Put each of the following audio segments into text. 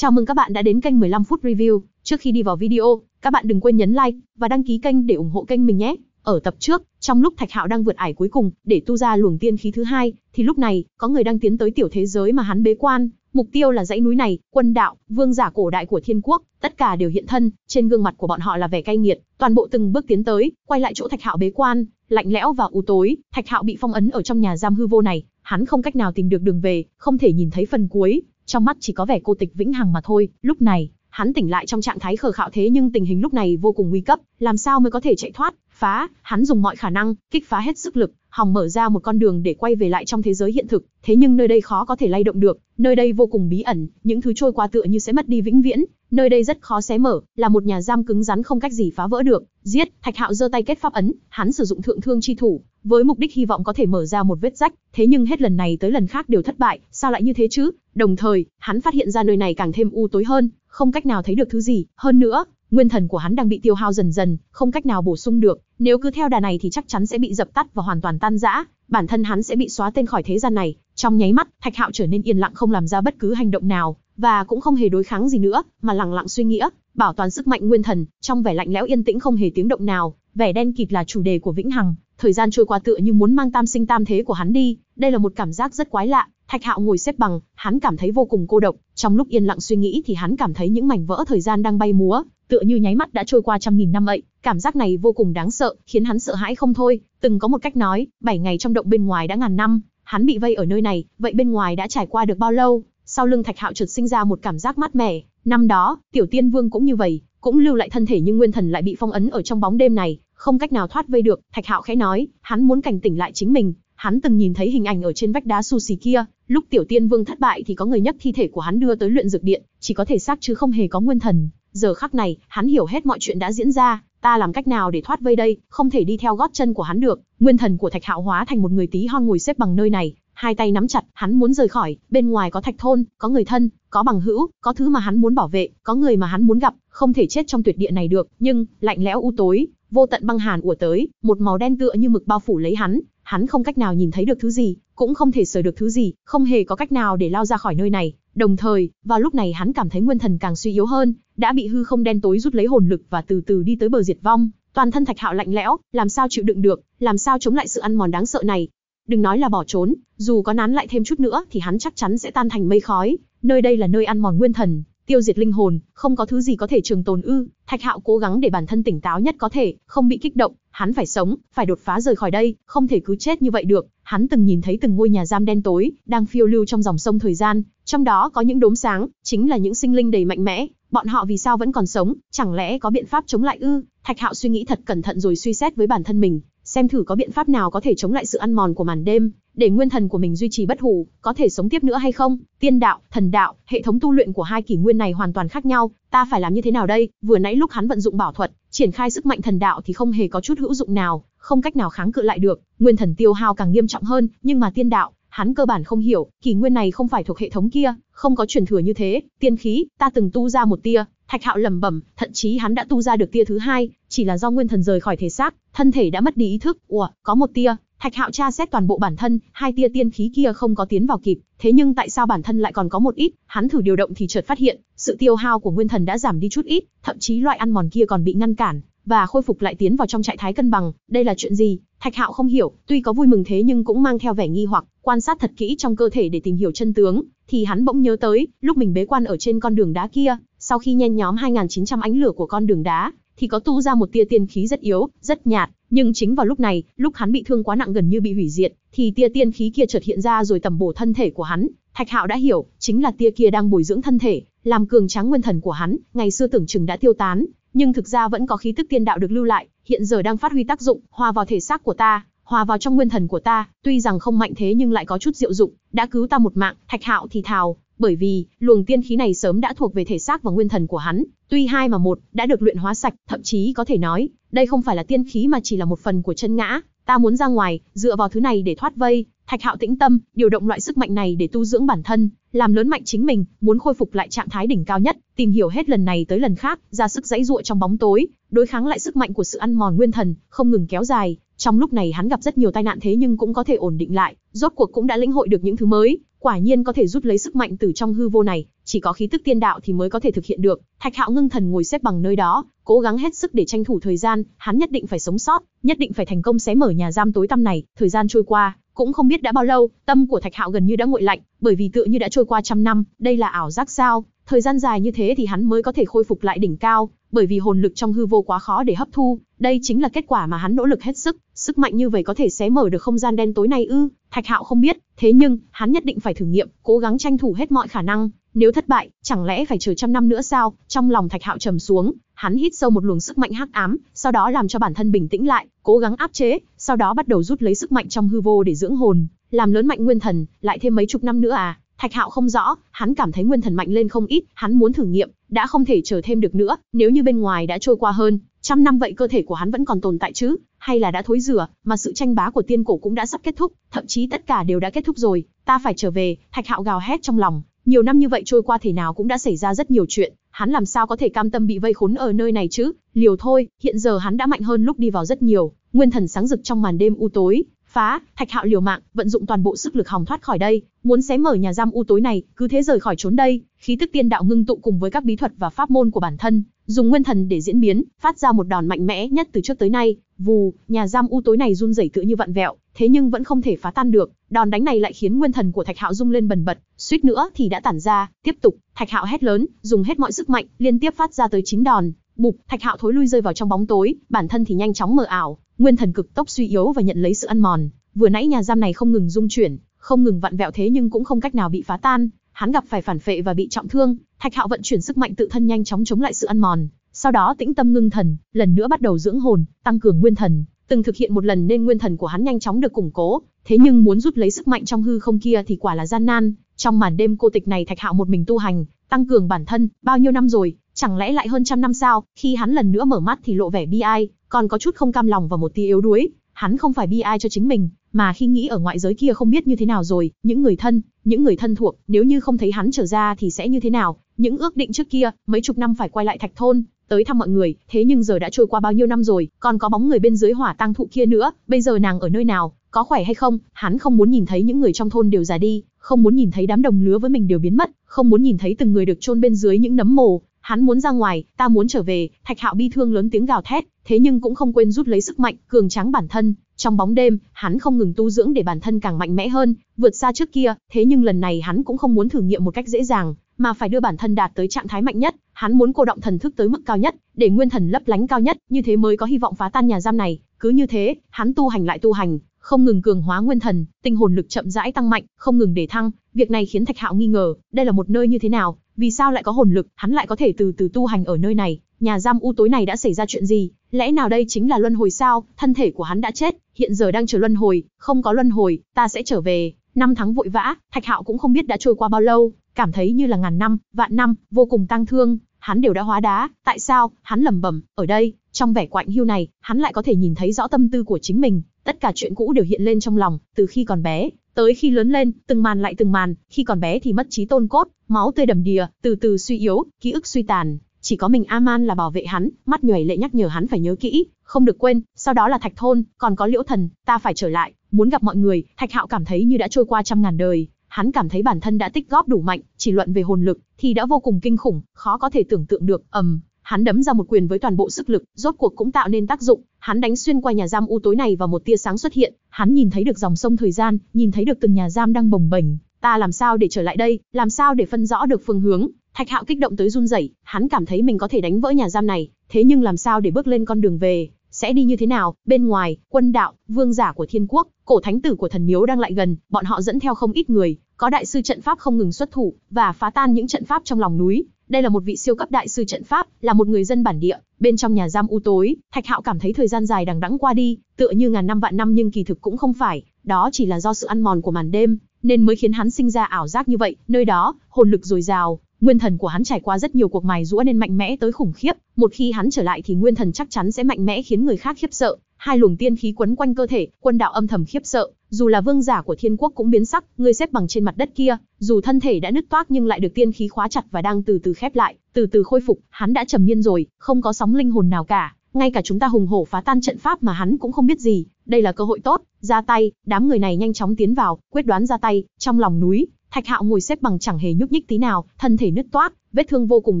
Chào mừng các bạn đã đến kênh 15 phút review. Trước khi đi vào video, các bạn đừng quên nhấn like và đăng ký kênh để ủng hộ kênh mình nhé. Ở tập trước, trong lúc Thạch Hạo đang vượt ải cuối cùng để tu ra luồng tiên khí thứ hai, thì lúc này có người đang tiến tới tiểu thế giới mà hắn bế quan. Mục tiêu là dãy núi này, quân đạo, vương giả cổ đại của thiên quốc, tất cả đều hiện thân, trên gương mặt của bọn họ là vẻ cay nghiệt, toàn bộ từng bước tiến tới, quay lại chỗ Thạch Hạo bế quan, lạnh lẽo và u tối, Thạch Hạo bị phong ấn ở trong nhà giam hư vô này, hắn không cách nào tìm được đường về, không thể nhìn thấy phần cuối, trong mắt chỉ có vẻ cô tịch vĩnh hằng mà thôi. Lúc này, hắn tỉnh lại trong trạng thái khờ khạo thế nhưng tình hình lúc này vô cùng nguy cấp, làm sao mới có thể chạy thoát? Phá, hắn dùng mọi khả năng, kích phá hết sức lực, hòng mở ra một con đường để quay về lại trong thế giới hiện thực, thế nhưng nơi đây khó có thể lay động được, nơi đây vô cùng bí ẩn, những thứ trôi qua tựa như sẽ mất đi vĩnh viễn, nơi đây rất khó xé mở, là một nhà giam cứng rắn không cách gì phá vỡ được. Giết, Thạch Hạo giơ tay kết pháp ấn, hắn sử dụng thượng thương chi thủ, với mục đích hy vọng có thể mở ra một vết rách, thế nhưng hết lần này tới lần khác đều thất bại, sao lại như thế chứ? Đồng thời, hắn phát hiện ra nơi này càng thêm u tối hơn, không cách nào thấy được thứ gì, hơn nữa, nguyên thần của hắn đang bị tiêu hao dần dần, không cách nào bổ sung được, nếu cứ theo đà này thì chắc chắn sẽ bị dập tắt và hoàn toàn tan rã, bản thân hắn sẽ bị xóa tên khỏi thế gian này. Trong nháy mắt, Thạch Hạo trở nên yên lặng không làm ra bất cứ hành động nào, và cũng không hề đối kháng gì nữa, mà lặng lặng suy nghĩ, bảo toàn sức mạnh nguyên thần, trong vẻ lạnh lẽo yên tĩnh không hề tiếng động nào, vẻ đen kịt là chủ đề của vĩnh hằng, Thời gian trôi qua tựa như muốn mang tam sinh tam thế của hắn đi, đây là một cảm giác rất quái lạ. Thạch Hạo ngồi xếp bằng, hắn cảm thấy vô cùng cô độc, trong lúc yên lặng suy nghĩ thì hắn cảm thấy những mảnh vỡ thời gian đang bay múa, tựa như nháy mắt đã trôi qua trăm nghìn năm ấy, cảm giác này vô cùng đáng sợ, khiến hắn sợ hãi không thôi, từng có một cách nói, bảy ngày trong động bên ngoài đã ngàn năm, hắn bị vây ở nơi này, vậy bên ngoài đã trải qua được bao lâu? Sau lưng Thạch Hạo chợt sinh ra một cảm giác mát mẻ, năm đó, Tiểu Tiên Vương cũng như vậy, cũng lưu lại thân thể nhưng nguyên thần lại bị phong ấn ở trong bóng đêm này, không cách nào thoát vây được, Thạch Hạo khẽ nói, hắn muốn cảnh tỉnh lại chính mình, hắn từng nhìn thấy hình ảnh ở trên vách đá su xì kia, lúc Tiểu Tiên Vương thất bại thì có người nhấc thi thể của hắn đưa tới luyện dược điện, chỉ có thể xác chứ không hề có nguyên thần, giờ khắc này, hắn hiểu hết mọi chuyện đã diễn ra, ta làm cách nào để thoát vây đây, không thể đi theo gót chân của hắn được, nguyên thần của Thạch Hạo hóa thành một người tí hon ngồi xếp bằng nơi này, hai tay nắm chặt, hắn muốn rời khỏi, bên ngoài có Thạch thôn, có người thân, có bằng hữu, có thứ mà hắn muốn bảo vệ, có người mà hắn muốn gặp, không thể chết trong tuyệt địa này được, nhưng lạnh lẽo u tối, vô tận băng hàn ùa tới, một màu đen tựa như mực bao phủ lấy hắn, hắn không cách nào nhìn thấy được thứ gì, cũng không thể sờ được thứ gì, không hề có cách nào để lao ra khỏi nơi này. Đồng thời, vào lúc này hắn cảm thấy nguyên thần càng suy yếu hơn, đã bị hư không đen tối rút lấy hồn lực và từ từ đi tới bờ diệt vong. Toàn thân Thạch Hạo lạnh lẽo, làm sao chịu đựng được, làm sao chống lại sự ăn mòn đáng sợ này? Đừng nói là bỏ trốn, dù có nán lại thêm chút nữa thì hắn chắc chắn sẽ tan thành mây khói. Nơi đây là nơi ăn mòn nguyên thần, tiêu diệt linh hồn, không có thứ gì có thể trường tồn ư? Thạch Hạo cố gắng để bản thân tỉnh táo nhất có thể, không bị kích động, hắn phải sống, phải đột phá rời khỏi đây, không thể cứ chết như vậy được. Hắn từng nhìn thấy từng ngôi nhà giam đen tối, đang phiêu lưu trong dòng sông thời gian, trong đó có những đốm sáng, chính là những sinh linh đầy mạnh mẽ, bọn họ vì sao vẫn còn sống, chẳng lẽ có biện pháp chống lại ư? Thạch Hạo suy nghĩ thật cẩn thận rồi suy xét với bản thân mình, xem thử có biện pháp nào có thể chống lại sự ăn mòn của màn đêm, để nguyên thần của mình duy trì bất hủ, có thể sống tiếp nữa hay không? Tiên đạo, thần đạo, hệ thống tu luyện của hai kỷ nguyên này hoàn toàn khác nhau, ta phải làm như thế nào đây? Vừa nãy lúc hắn vận dụng bảo thuật, triển khai sức mạnh thần đạo thì không hề có chút hữu dụng nào, không cách nào kháng cự lại được, nguyên thần tiêu hao càng nghiêm trọng hơn, nhưng mà tiên đạo, hắn cơ bản không hiểu, kỷ nguyên này không phải thuộc hệ thống kia, không có truyền thừa như thế, tiên khí, ta từng tu ra một tia, Thạch Hạo lẩm bẩm, thậm chí hắn đã tu ra được tia thứ hai, chỉ là do nguyên thần rời khỏi thể xác, thân thể đã mất đi ý thức. Ủa, có một tia, Thạch Hạo tra xét toàn bộ bản thân, hai tia tiên khí kia không có tiến vào kịp, thế nhưng tại sao bản thân lại còn có một ít? Hắn thử điều động thì chợt phát hiện, sự tiêu hao của nguyên thần đã giảm đi chút ít, thậm chí loại ăn mòn kia còn bị ngăn cản và khôi phục lại tiến vào trong trạng thái cân bằng, đây là chuyện gì? Thạch Hạo không hiểu, tuy có vui mừng thế nhưng cũng mang theo vẻ nghi hoặc, quan sát thật kỹ trong cơ thể để tìm hiểu chân tướng, thì hắn bỗng nhớ tới, lúc mình bế quan ở trên con đường đá kia, sau khi nhen nhóm 2900 ánh lửa của con đường đá, thì có tu ra một tia tiên khí rất yếu, rất nhạt, nhưng chính vào lúc này, lúc hắn bị thương quá nặng gần như bị hủy diệt, thì tia tiên khí kia chợt hiện ra rồi tầm bổ thân thể của hắn, Thạch Hạo đã hiểu, chính là tia kia đang bồi dưỡng thân thể, làm cường tráng nguyên thần của hắn, ngày xưa tưởng chừng đã tiêu tán, nhưng thực ra vẫn có khí tức tiên đạo được lưu lại, hiện giờ đang phát huy tác dụng, hòa vào thể xác của ta, hòa vào trong nguyên thần của ta, tuy rằng không mạnh thế nhưng lại có chút diệu dụng, đã cứu ta một mạng, Thạch Hạo thì thào, bởi vì luồng tiên khí này sớm đã thuộc về thể xác và nguyên thần của hắn, tuy hai mà một, đã được luyện hóa sạch, thậm chí có thể nói, đây không phải là tiên khí mà chỉ là một phần của chân ngã, ta muốn ra ngoài, dựa vào thứ này để thoát vây, Thạch Hạo tĩnh tâm, điều động loại sức mạnh này để tu dưỡng bản thân, làm lớn mạnh chính mình, muốn khôi phục lại trạng thái đỉnh cao nhất, tìm hiểu hết lần này tới lần khác, ra sức dãy dụa trong bóng tối, đối kháng lại sức mạnh của sự ăn mòn nguyên thần, không ngừng kéo dài. Trong lúc này hắn gặp rất nhiều tai nạn thế nhưng cũng có thể ổn định lại, rốt cuộc cũng đã lĩnh hội được những thứ mới, quả nhiên có thể rút lấy sức mạnh từ trong hư vô này, chỉ có khí tức tiên đạo thì mới có thể thực hiện được. Thạch Hạo ngưng thần ngồi xếp bằng nơi đó, cố gắng hết sức để tranh thủ thời gian, hắn nhất định phải sống sót, nhất định phải thành công xé mở nhà giam tối tăm này. Thời gian trôi qua, cũng không biết đã bao lâu, tâm của Thạch Hạo gần như đã nguội lạnh, bởi vì tựa như đã trôi qua trăm năm, đây là ảo giác sao? Thời gian dài như thế thì hắn mới có thể khôi phục lại đỉnh cao, bởi vì hồn lực trong hư vô quá khó để hấp thu, đây chính là kết quả mà hắn nỗ lực hết sức, sức mạnh như vậy có thể xé mở được không gian đen tối này ư? Thạch Hạo không biết, thế nhưng hắn nhất định phải thử nghiệm, cố gắng tranh thủ hết mọi khả năng, nếu thất bại, chẳng lẽ phải chờ trăm năm nữa sao? Trong lòng Thạch Hạo trầm xuống, hắn hít sâu một luồng sức mạnh hắc ám, sau đó làm cho bản thân bình tĩnh lại, cố gắng áp chế, sau đó bắt đầu rút lấy sức mạnh trong hư vô để dưỡng hồn, làm lớn mạnh nguyên thần, lại thêm mấy chục năm nữa à? Thạch Hạo không rõ, hắn cảm thấy nguyên thần mạnh lên không ít, hắn muốn thử nghiệm, đã không thể chờ thêm được nữa, nếu như bên ngoài đã trôi qua hơn trăm năm vậy cơ thể của hắn vẫn còn tồn tại chứ, hay là đã thối rửa, mà sự tranh bá của tiên cổ cũng đã sắp kết thúc, thậm chí tất cả đều đã kết thúc rồi, ta phải trở về, Thạch Hạo gào hét trong lòng, nhiều năm như vậy trôi qua thể nào cũng đã xảy ra rất nhiều chuyện, hắn làm sao có thể cam tâm bị vây khốn ở nơi này chứ, liều thôi, hiện giờ hắn đã mạnh hơn lúc đi vào rất nhiều, nguyên thần sáng rực trong màn đêm u tối, phá, Thạch Hạo liều mạng, vận dụng toàn bộ sức lực hòng thoát khỏi đây, muốn xé mở nhà giam u tối này, cứ thế rời khỏi trốn đây, khí tức tiên đạo ngưng tụ cùng với các bí thuật và pháp môn của bản thân, dùng nguyên thần để diễn biến, phát ra một đòn mạnh mẽ nhất từ trước tới nay, vù, nhà giam u tối này run rẩy tựa như vặn vẹo, thế nhưng vẫn không thể phá tan được, đòn đánh này lại khiến nguyên thần của Thạch Hạo rung lên bần bật, suýt nữa thì đã tản ra, tiếp tục, Thạch Hạo hét lớn, dùng hết mọi sức mạnh, liên tiếp phát ra tới chín đòn, bụp, Thạch Hạo thối lui rơi vào trong bóng tối, bản thân thì nhanh chóng mờ ảo, nguyên thần cực tốc suy yếu và nhận lấy sự ăn mòn, vừa nãy nhà giam này không ngừng dung chuyển, không ngừng vặn vẹo thế nhưng cũng không cách nào bị phá tan, hắn gặp phải phản phệ và bị trọng thương, Thạch Hạo vận chuyển sức mạnh tự thân nhanh chóng chống lại sự ăn mòn, sau đó tĩnh tâm ngưng thần, lần nữa bắt đầu dưỡng hồn, tăng cường nguyên thần, từng thực hiện một lần nên nguyên thần của hắn nhanh chóng được củng cố, thế nhưng muốn rút lấy sức mạnh trong hư không kia thì quả là gian nan, trong màn đêm cô tịch này Thạch Hạo một mình tu hành, tăng cường bản thân, bao nhiêu năm rồi, chẳng lẽ lại hơn trăm năm sao? Khi hắn lần nữa mở mắt thì lộ vẻ bi ai, còn có chút không cam lòng và một tia yếu đuối, hắn không phải bi ai cho chính mình, mà khi nghĩ ở ngoại giới kia không biết như thế nào rồi, những người thân, những người thân thuộc, nếu như không thấy hắn trở ra thì sẽ như thế nào, những ước định trước kia, mấy chục năm phải quay lại thạch thôn, tới thăm mọi người, thế nhưng giờ đã trôi qua bao nhiêu năm rồi, còn có bóng người bên dưới hỏa tang thụ kia nữa, bây giờ nàng ở nơi nào, có khỏe hay không, hắn không muốn nhìn thấy những người trong thôn đều già đi, không muốn nhìn thấy đám đồng lứa với mình đều biến mất, không muốn nhìn thấy từng người được chôn bên dưới những nấm mồ, Hắn muốn ra ngoài, ta muốn trở về, Thạch Hạo bi thương lớn tiếng gào thét, thế nhưng cũng không quên rút lấy sức mạnh, cường tráng bản thân. Trong bóng đêm, hắn không ngừng tu dưỡng để bản thân càng mạnh mẽ hơn, vượt xa trước kia, thế nhưng lần này hắn cũng không muốn thử nghiệm một cách dễ dàng, mà phải đưa bản thân đạt tới trạng thái mạnh nhất, hắn muốn cô động thần thức tới mức cao nhất, để nguyên thần lấp lánh cao nhất, như thế mới có hy vọng phá tan nhà giam này, cứ như thế, hắn tu hành lại tu hành, không ngừng cường hóa nguyên thần, tinh hồn lực chậm rãi tăng mạnh, không ngừng để thăng, việc này khiến Thạch Hạo nghi ngờ, đây là một nơi như thế nào, vì sao lại có hồn lực, hắn lại có thể từ từ tu hành ở nơi này, nhà giam u tối này đã xảy ra chuyện gì, lẽ nào đây chính là luân hồi sao, thân thể của hắn đã chết, hiện giờ đang chờ luân hồi, không có luân hồi, ta sẽ trở về, năm tháng vội vã, Thạch Hạo cũng không biết đã trôi qua bao lâu, cảm thấy như là ngàn năm, vạn năm, vô cùng tang thương, hắn đều đã hóa đá, tại sao, hắn lầm bầm. ở đây, trong vẻ quạnh hiu này, hắn lại có thể nhìn thấy rõ tâm tư của chính mình, tất cả chuyện cũ đều hiện lên trong lòng, từ khi còn bé, tới khi lớn lên, từng màn lại từng màn, khi còn bé thì mất trí tôn cốt, máu tươi đầm đìa, từ từ suy yếu, ký ức suy tàn, chỉ có mình Aman là bảo vệ hắn, mắt nhòe lệ nhắc nhở hắn phải nhớ kỹ, không được quên, sau đó là Thạch thôn, còn có Liễu thần, ta phải trở lại, muốn gặp mọi người, Thạch Hạo cảm thấy như đã trôi qua trăm ngàn đời, Hắn cảm thấy bản thân đã tích góp đủ mạnh, chỉ luận về hồn lực thì đã vô cùng kinh khủng, khó có thể tưởng tượng được. Ầm, um, hắn đấm ra một quyền với toàn bộ sức lực, rốt cuộc cũng tạo nên tác dụng, hắn đánh xuyên qua nhà giam u tối này và một tia sáng xuất hiện, hắn nhìn thấy được dòng sông thời gian, nhìn thấy được từng nhà giam đang bồng bềnh, ta làm sao để trở lại đây, làm sao để phân rõ được phương hướng? Thạch Hạo kích động tới run rẩy, hắn cảm thấy mình có thể đánh vỡ nhà giam này, thế nhưng làm sao để bước lên con đường về? sẽ đi như thế nào, bên ngoài, quân đạo, vương giả của thiên quốc, cổ thánh tử của thần miếu đang lại gần, bọn họ dẫn theo không ít người, có đại sư trận pháp không ngừng xuất thủ và phá tan những trận pháp trong lòng núi. Đây là một vị siêu cấp đại sư trận pháp, là một người dân bản địa, bên trong nhà giam u tối, Thạch Hạo cảm thấy thời gian dài đằng đẵng qua đi, tựa như ngàn năm vạn năm nhưng kỳ thực cũng không phải, đó chỉ là do sự ăn mòn của màn đêm, nên mới khiến hắn sinh ra ảo giác như vậy, nơi đó, hồn lực dồi dào, Nguyên thần của hắn trải qua rất nhiều cuộc mài rũa nên mạnh mẽ tới khủng khiếp, một khi hắn trở lại thì nguyên thần chắc chắn sẽ mạnh mẽ khiến người khác khiếp sợ. Hai luồng tiên khí quấn quanh cơ thể, quân đạo âm thầm khiếp sợ, dù là vương giả của thiên quốc cũng biến sắc, người xếp bằng trên mặt đất kia, dù thân thể đã nứt toác nhưng lại được tiên khí khóa chặt và đang từ từ khép lại, từ từ khôi phục, hắn đã trầm miên rồi, không có sóng linh hồn nào cả, ngay cả chúng ta hùng hổ phá tan trận pháp mà hắn cũng không biết gì, đây là cơ hội tốt, ra tay, đám người này nhanh chóng tiến vào, quyết đoán ra tay, trong lòng núi, Thạch Hạo ngồi xếp bằng chẳng hề nhúc nhích tí nào, thân thể nứt toát, vết thương vô cùng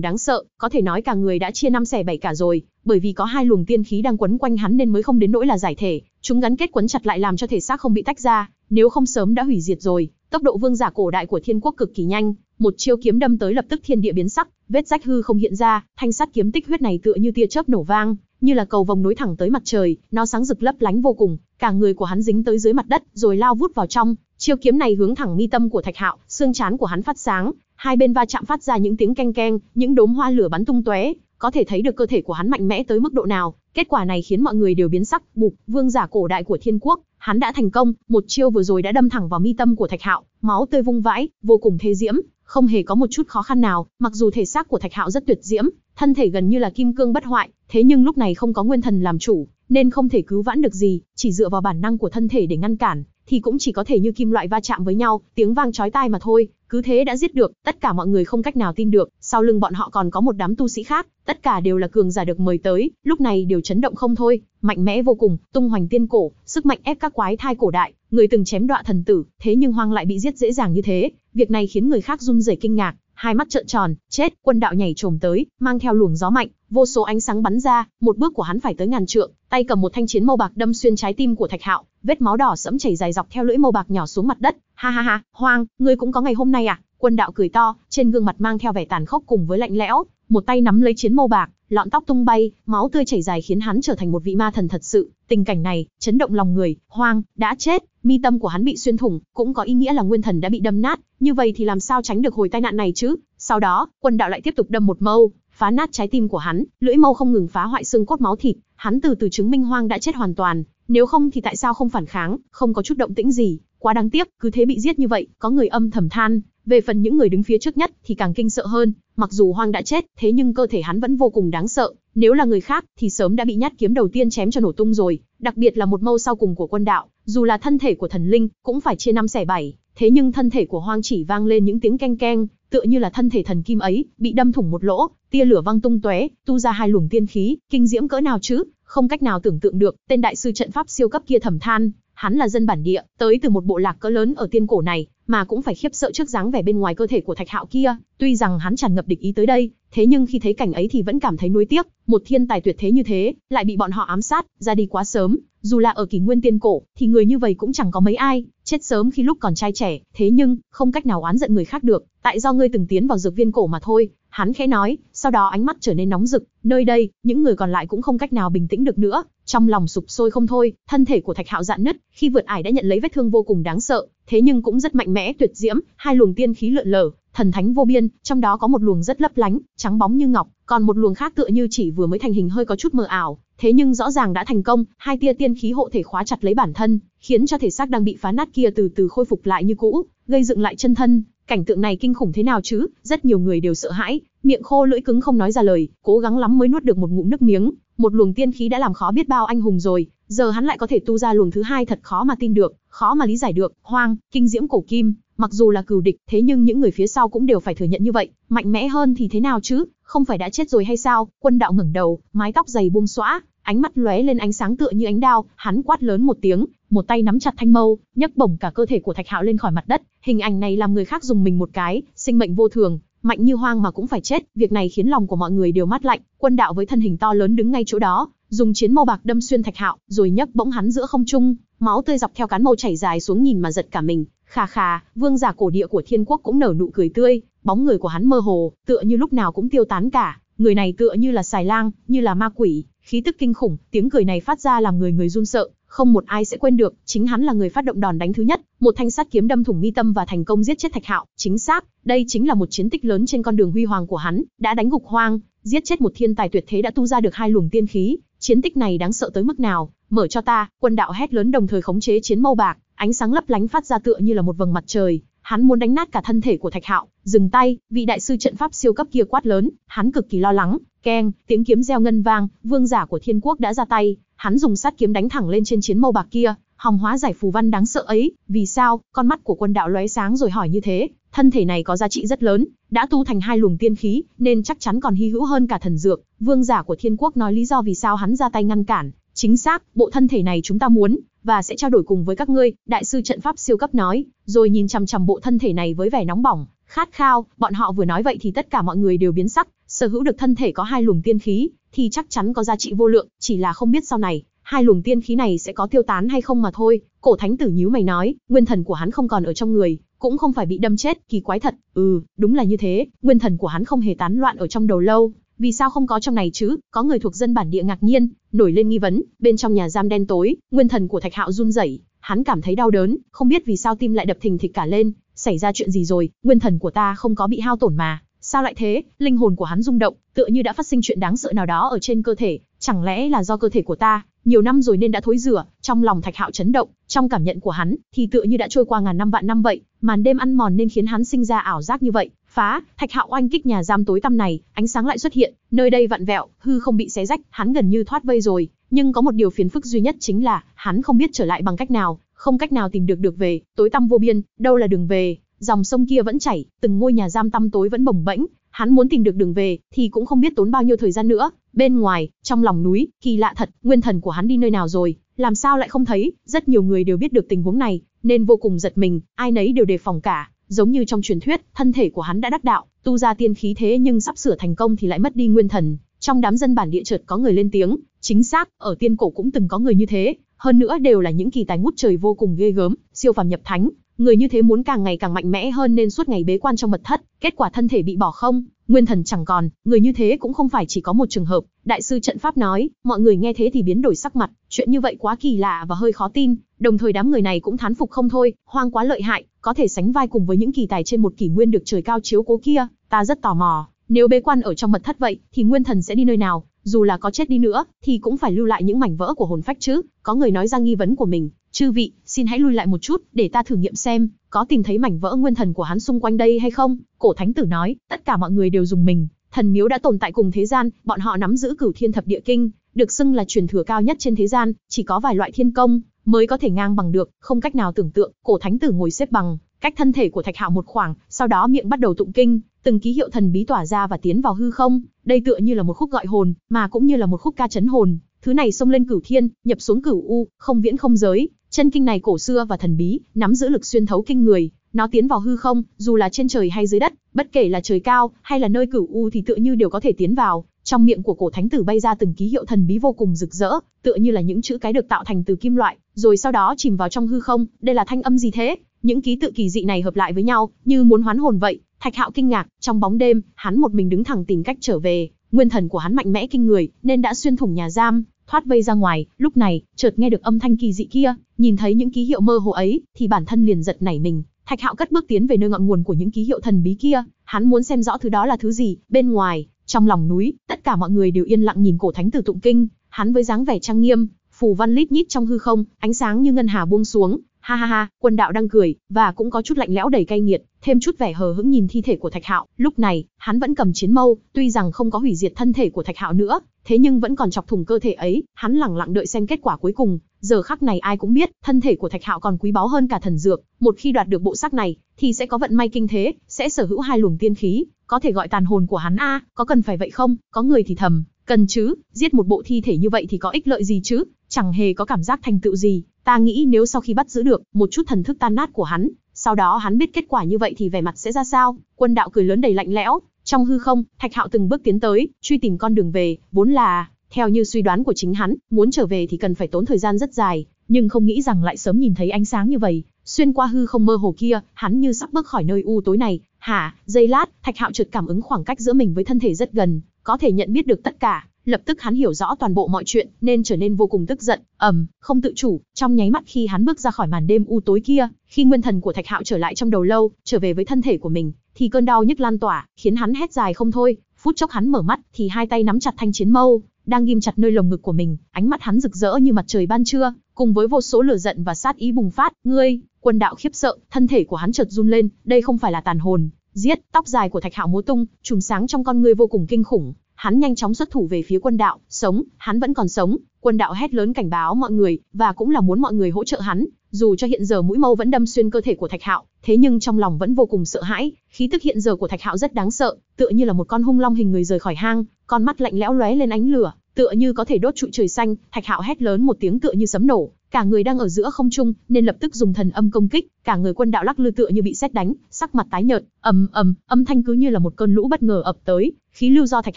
đáng sợ, có thể nói cả người đã chia năm xẻ bảy cả rồi, bởi vì có hai luồng tiên khí đang quấn quanh hắn nên mới không đến nỗi là giải thể, chúng gắn kết quấn chặt lại làm cho thể xác không bị tách ra, nếu không sớm đã hủy diệt rồi. Tốc độ vương giả cổ đại của thiên quốc cực kỳ nhanh, một chiêu kiếm đâm tới lập tức thiên địa biến sắc, vết rách hư không hiện ra, thanh sắt kiếm tích huyết này tựa như tia chớp nổ vang, như là cầu vồng nối thẳng tới mặt trời, nó sáng rực lấp lánh vô cùng, cả người của hắn dính tới dưới mặt đất, rồi lao vút vào trong, Chiêu kiếm này hướng thẳng mi tâm của Thạch Hạo, xương chán của hắn phát sáng, hai bên va chạm phát ra những tiếng keng keng, những đốm hoa lửa bắn tung tóe, có thể thấy được cơ thể của hắn mạnh mẽ tới mức độ nào. Kết quả này khiến mọi người đều biến sắc, bục, vương giả cổ đại của thiên quốc, hắn đã thành công, một chiêu vừa rồi đã đâm thẳng vào mi tâm của Thạch Hạo, máu tươi vung vãi, vô cùng thế diễm, không hề có một chút khó khăn nào, mặc dù thể xác của Thạch Hạo rất tuyệt diễm, thân thể gần như là kim cương bất hoại, thế nhưng lúc này không có nguyên thần làm chủ, nên không thể cứu vãn được gì, chỉ dựa vào bản năng của thân thể để ngăn cản, thì cũng chỉ có thể như kim loại va chạm với nhau, tiếng vang chói tai mà thôi, cứ thế đã giết được, tất cả mọi người không cách nào tin được, sau lưng bọn họ còn có một đám tu sĩ khác, tất cả đều là cường giả được mời tới, lúc này đều chấn động không thôi, mạnh mẽ vô cùng, tung hoành tiên cổ, sức mạnh ép các quái thai cổ đại, người từng chém đọa thần tử, thế nhưng hoang lại bị giết dễ dàng như thế, việc này khiến người khác run rẩy kinh ngạc, hai mắt trợn tròn, chết, quân đạo nhảy trồm tới, mang theo luồng gió mạnh, vô số ánh sáng bắn ra, một bước của hắn phải tới ngàn trượng, tay cầm một thanh chiến mâu bạc đâm xuyên trái tim của Thạch Hạo, vết máu đỏ sẫm chảy dài dọc theo lưỡi màu bạc nhỏ xuống mặt đất, ha ha ha, hoang, ngươi cũng có ngày hôm nay à? Quân đạo cười to, trên gương mặt mang theo vẻ tàn khốc cùng với lạnh lẽo, một tay nắm lấy chiến màu bạc, lọn tóc tung bay, máu tươi chảy dài khiến hắn trở thành một vị ma thần thật sự, tình cảnh này, chấn động lòng người, hoang, đã chết, mi tâm của hắn bị xuyên thủng, cũng có ý nghĩa là nguyên thần đã bị đâm nát, như vậy thì làm sao tránh được hồi tai nạn này chứ? Sau đó, quân đạo lại tiếp tục đâm một mâu, phá nát trái tim của hắn, lưỡi mau không ngừng phá hoại xương cốt máu thịt, hắn từ từ chứng minh Hoang đã chết hoàn toàn, nếu không thì tại sao không phản kháng, không có chút động tĩnh gì, quá đáng tiếc, cứ thế bị giết như vậy, có người âm thầm than, về phần những người đứng phía trước nhất thì càng kinh sợ hơn, mặc dù Hoang đã chết, thế nhưng cơ thể hắn vẫn vô cùng đáng sợ, nếu là người khác thì sớm đã bị nhát kiếm đầu tiên chém cho nổ tung rồi, đặc biệt là một mâu sau cùng của quân đạo, dù là thân thể của thần linh cũng phải chia năm xẻ bảy, thế nhưng thân thể của Hoang chỉ vang lên những tiếng keng keng, tựa như là thân thể thần kim ấy, bị đâm thủng một lỗ, tia lửa văng tung tóe, tu ra hai luồng tiên khí, kinh diễm cỡ nào chứ, không cách nào tưởng tượng được, tên đại sư trận pháp siêu cấp kia thầm than, hắn là dân bản địa, tới từ một bộ lạc cỡ lớn ở tiên cổ này, mà cũng phải khiếp sợ trước dáng vẻ bên ngoài cơ thể của Thạch Hạo kia, tuy rằng hắn tràn ngập địch ý tới đây, thế nhưng khi thấy cảnh ấy thì vẫn cảm thấy nuối tiếc, một thiên tài tuyệt thế như thế, lại bị bọn họ ám sát, ra đi quá sớm, dù là ở kỷ nguyên tiên cổ, thì người như vậy cũng chẳng có mấy ai, chết sớm khi lúc còn trai trẻ, thế nhưng, không cách nào oán giận người khác được, tại do ngươi từng tiến vào dược viên cổ mà thôi, Hắn khẽ nói, sau đó ánh mắt trở nên nóng rực, nơi đây, những người còn lại cũng không cách nào bình tĩnh được nữa, trong lòng sụp sôi không thôi, thân thể của Thạch Hạo dạn nứt, khi vượt ải đã nhận lấy vết thương vô cùng đáng sợ, thế nhưng cũng rất mạnh mẽ tuyệt diễm, hai luồng tiên khí lượn lờ, thần thánh vô biên, trong đó có một luồng rất lấp lánh, trắng bóng như ngọc, còn một luồng khác tựa như chỉ vừa mới thành hình hơi có chút mờ ảo, thế nhưng rõ ràng đã thành công, hai tia tiên khí hộ thể khóa chặt lấy bản thân, khiến cho thể xác đang bị phá nát kia từ từ khôi phục lại như cũ, gây dựng lại chân thân, Cảnh tượng này kinh khủng thế nào chứ, rất nhiều người đều sợ hãi, miệng khô lưỡi cứng không nói ra lời, cố gắng lắm mới nuốt được một ngụm nước miếng, một luồng tiên khí đã làm khó biết bao anh hùng rồi, giờ hắn lại có thể tu ra luồng thứ hai thật khó mà tin được, khó mà lý giải được, hoang, kinh diễm cổ kim, mặc dù là cừu địch, thế nhưng những người phía sau cũng đều phải thừa nhận như vậy, mạnh mẽ hơn thì thế nào chứ, không phải đã chết rồi hay sao? Quân đạo ngẩng đầu, mái tóc dày buông xõa, ánh mắt lóe lên ánh sáng tựa như ánh đao, hắn quát lớn một tiếng, một tay nắm chặt thanh mâu, nhấc bổng cả cơ thể của Thạch Hạo lên khỏi mặt đất, hình ảnh này làm người khác dùng mình một cái, sinh mệnh vô thường, mạnh như hoang mà cũng phải chết, việc này khiến lòng của mọi người đều mát lạnh, quân đạo với thân hình to lớn đứng ngay chỗ đó, dùng chiến mâu bạc đâm xuyên Thạch Hạo, rồi nhấc bổng hắn giữa không trung, máu tươi dọc theo cán mâu chảy dài xuống nhìn mà giật cả mình, khà khà, vương giả cổ địa của Thiên Quốc cũng nở nụ cười tươi, bóng người của hắn mơ hồ, tựa như lúc nào cũng tiêu tán cả, người này tựa như là xài lang, như là ma quỷ, khí tức kinh khủng, tiếng cười này phát ra làm người người run sợ, không một ai sẽ quên được, chính hắn là người phát động đòn đánh thứ nhất, một thanh sắt kiếm đâm thủng mi tâm và thành công giết chết Thạch Hạo, chính xác, đây chính là một chiến tích lớn trên con đường huy hoàng của hắn, đã đánh gục hoang, giết chết một thiên tài tuyệt thế đã tu ra được hai luồng tiên khí, chiến tích này đáng sợ tới mức nào, mở cho ta, quân đạo hét lớn đồng thời khống chế chiến mâu bạc, ánh sáng lấp lánh phát ra tựa như là một vầng mặt trời, hắn muốn đánh nát cả thân thể của Thạch Hạo, dừng tay, vị đại sư trận pháp siêu cấp kia quát lớn, hắn cực kỳ lo lắng, keng, tiếng kiếm reo ngân vang, vương giả của thiên quốc đã ra tay, hắn dùng sát kiếm đánh thẳng lên trên chiến mâu bạc kia, hòng hóa giải phù văn đáng sợ ấy, vì sao? Con mắt của quân đạo lóe sáng rồi hỏi như thế, thân thể này có giá trị rất lớn, đã tu thành hai luồng tiên khí, nên chắc chắn còn hy hữu hơn cả thần dược. Vương giả của Thiên Quốc nói lý do vì sao hắn ra tay ngăn cản, chính xác, bộ thân thể này chúng ta muốn, và sẽ trao đổi cùng với các ngươi, đại sư trận pháp siêu cấp nói, rồi nhìn chằm chằm bộ thân thể này với vẻ nóng bỏng, khát khao, bọn họ vừa nói vậy thì tất cả mọi người đều biến sắc, sở hữu được thân thể có hai luồng tiên khí, thì chắc chắn có giá trị vô lượng, chỉ là không biết sau này, hai luồng tiên khí này sẽ có tiêu tán hay không mà thôi. Cổ thánh tử nhíu mày nói, nguyên thần của hắn không còn ở trong người, cũng không phải bị đâm chết, kỳ quái thật. Ừ, đúng là như thế, nguyên thần của hắn không hề tán loạn ở trong đầu lâu, vì sao không có trong này chứ? Có người thuộc dân bản địa ngạc nhiên, nổi lên nghi vấn, bên trong nhà giam đen tối, nguyên thần của Thạch Hạo run rẩy, hắn cảm thấy đau đớn, không biết vì sao tim lại đập thình thịch cả lên, xảy ra chuyện gì rồi, nguyên thần của ta không có bị hao tổn mà, sao lại thế? Linh hồn của hắn rung động, tựa như đã phát sinh chuyện đáng sợ nào đó ở trên cơ thể, chẳng lẽ là do cơ thể của ta nhiều năm rồi nên đã thối rửa, trong lòng Thạch Hạo chấn động, trong cảm nhận của hắn thì tựa như đã trôi qua ngàn năm vạn năm vậy, màn đêm ăn mòn nên khiến hắn sinh ra ảo giác như vậy, phá, Thạch Hạo oanh kích nhà giam tối tăm này, ánh sáng lại xuất hiện, nơi đây vặn vẹo, hư không bị xé rách, hắn gần như thoát vây rồi, nhưng có một điều phiền phức duy nhất chính là, hắn không biết trở lại bằng cách nào, không cách nào tìm được được về, tối tăm vô biên, đâu là đường về, dòng sông kia vẫn chảy, từng ngôi nhà giam tăm tối vẫn bồng bẫy, hắn muốn tìm được đường về thì cũng không biết tốn bao nhiêu thời gian nữa. Bên ngoài, trong lòng núi, kỳ lạ thật, nguyên thần của hắn đi nơi nào rồi, làm sao lại không thấy, rất nhiều người đều biết được tình huống này, nên vô cùng giật mình, ai nấy đều đề phòng cả, Giống như trong truyền thuyết, thân thể của hắn đã đắc đạo, tu ra tiên khí thế nhưng sắp sửa thành công thì lại mất đi nguyên thần. Trong đám dân bản địa chợt có người lên tiếng, chính xác, ở tiên cổ cũng từng có người như thế, hơn nữa đều là những kỳ tài ngút trời vô cùng ghê gớm, siêu phàm nhập thánh, người như thế muốn càng ngày càng mạnh mẽ hơn nên suốt ngày bế quan trong mật thất, kết quả thân thể bị bỏ không, Nguyên thần chẳng còn, người như thế cũng không phải chỉ có một trường hợp, đại sư trận pháp nói, mọi người nghe thế thì biến đổi sắc mặt, chuyện như vậy quá kỳ lạ và hơi khó tin, đồng thời đám người này cũng thán phục không thôi, hoang quá lợi hại, có thể sánh vai cùng với những kỳ tài trên một kỷ nguyên được trời cao chiếu cố kia, ta rất tò mò, nếu bế quan ở trong mật thất vậy, thì nguyên thần sẽ đi nơi nào, dù là có chết đi nữa, thì cũng phải lưu lại những mảnh vỡ của hồn phách chứ, có người nói ra nghi vấn của mình, Chư vị, xin hãy lui lại một chút, để ta thử nghiệm xem, có tìm thấy mảnh vỡ nguyên thần của hắn xung quanh đây hay không? Cổ thánh tử nói, tất cả mọi người đều dùng mình, thần miếu đã tồn tại cùng thế gian, bọn họ nắm giữ cửu thiên thập địa kinh, được xưng là truyền thừa cao nhất trên thế gian, chỉ có vài loại thiên công mới có thể ngang bằng được, không cách nào tưởng tượng. Cổ thánh tử ngồi xếp bằng, cách thân thể của Thạch Hạo một khoảng, sau đó miệng bắt đầu tụng kinh, từng ký hiệu thần bí tỏa ra và tiến vào hư không, đây tựa như là một khúc gọi hồn, mà cũng như là một khúc ca chấn hồn, thứ này xông lên cửu thiên, nhập xuống cửu u, không viễn không giới, Chân kinh này cổ xưa và thần bí, nắm giữ lực xuyên thấu kinh người, nó tiến vào hư không, dù là trên trời hay dưới đất, bất kể là trời cao hay là nơi cửu u thì tựa như đều có thể tiến vào. Trong miệng của cổ thánh tử bay ra từng ký hiệu thần bí vô cùng rực rỡ, tựa như là những chữ cái được tạo thành từ kim loại, rồi sau đó chìm vào trong hư không, đây là thanh âm gì thế? Những ký tự kỳ dị này hợp lại với nhau, như muốn hoán hồn vậy. Thạch Hạo kinh ngạc, trong bóng đêm, hắn một mình đứng thẳng tìm cách trở về, nguyên thần của hắn mạnh mẽ kinh người, nên đã xuyên thủng nhà giam, thoát vây ra ngoài, lúc này, chợt nghe được âm thanh kỳ dị kia, nhìn thấy những ký hiệu mơ hồ ấy, thì bản thân liền giật nảy mình, Thạch Hạo cất bước tiến về nơi ngọn nguồn của những ký hiệu thần bí kia, hắn muốn xem rõ thứ đó là thứ gì, bên ngoài, trong lòng núi, tất cả mọi người đều yên lặng nhìn cổ thánh tử tụng kinh, hắn với dáng vẻ trang nghiêm, phù văn lít nhít trong hư không, ánh sáng như ngân hà buông xuống, Ha ha ha, quân đạo đang cười, và cũng có chút lạnh lẽo đầy cay nghiệt, thêm chút vẻ hờ hững nhìn thi thể của Thạch Hạo, lúc này, hắn vẫn cầm chiến mâu, tuy rằng không có hủy diệt thân thể của Thạch Hạo nữa, thế nhưng vẫn còn chọc thủng cơ thể ấy, hắn lẳng lặng đợi xem kết quả cuối cùng, giờ khắc này ai cũng biết, thân thể của Thạch Hạo còn quý báu hơn cả thần dược, một khi đoạt được bộ xác này, thì sẽ có vận may kinh thế, sẽ sở hữu hai luồng tiên khí, có thể gọi tàn hồn của hắn a, có cần phải vậy không? Có người thì thầm, cần chứ, giết một bộ thi thể như vậy thì có ích lợi gì chứ, chẳng hề có cảm giác thành tựu gì, ta nghĩ nếu sau khi bắt giữ được, một chút thần thức tan nát của hắn, sau đó hắn biết kết quả như vậy thì vẻ mặt sẽ ra sao, quân đạo cười lớn đầy lạnh lẽo, trong hư không, Thạch Hạo từng bước tiến tới, truy tìm con đường về, vốn là, theo như suy đoán của chính hắn, muốn trở về thì cần phải tốn thời gian rất dài, nhưng không nghĩ rằng lại sớm nhìn thấy ánh sáng như vậy, xuyên qua hư không mơ hồ kia, hắn như sắp bước khỏi nơi u tối này, hả, giây lát, Thạch Hạo chợt cảm ứng khoảng cách giữa mình với thân thể rất gần, có thể nhận biết được tất cả, lập tức hắn hiểu rõ toàn bộ mọi chuyện, nên trở nên vô cùng tức giận, ầm, không tự chủ, trong nháy mắt khi hắn bước ra khỏi màn đêm u tối kia, khi nguyên thần của Thạch Hạo trở lại trong đầu lâu, trở về với thân thể của mình, thì cơn đau nhức lan tỏa, khiến hắn hét dài không thôi, phút chốc hắn mở mắt, thì hai tay nắm chặt thanh chiến mâu, đang ghim chặt nơi lồng ngực của mình, ánh mắt hắn rực rỡ như mặt trời ban trưa, cùng với vô số lửa giận và sát ý bùng phát, ngươi, quân đạo khiếp sợ, thân thể của hắn chợt run lên, đây không phải là tàn hồn, giết, tóc dài của Thạch Hạo múa tung, chùm sáng trong con ngươi vô cùng kinh khủng, hắn nhanh chóng xuất thủ về phía quân đạo, sống, hắn vẫn còn sống, quân đạo hét lớn cảnh báo mọi người, và cũng là muốn mọi người hỗ trợ hắn, dù cho hiện giờ mũi mâu vẫn đâm xuyên cơ thể của Thạch Hạo, thế nhưng trong lòng vẫn vô cùng sợ hãi, khí tức hiện giờ của Thạch Hạo rất đáng sợ, tựa như là một con hung long hình người rời khỏi hang, con mắt lạnh lẽo lóe lên ánh lửa, tựa như có thể đốt trụi trời xanh, Thạch Hạo hét lớn một tiếng tựa như sấm nổ, cả người đang ở giữa không trung, nên lập tức dùng thần âm công kích, cả người quân đạo lắc lư tựa như bị sét đánh, sắc mặt tái nhợt, ầm ầm, âm thanh cứ như là một cơn lũ bất ngờ ập tới, khí lưu do Thạch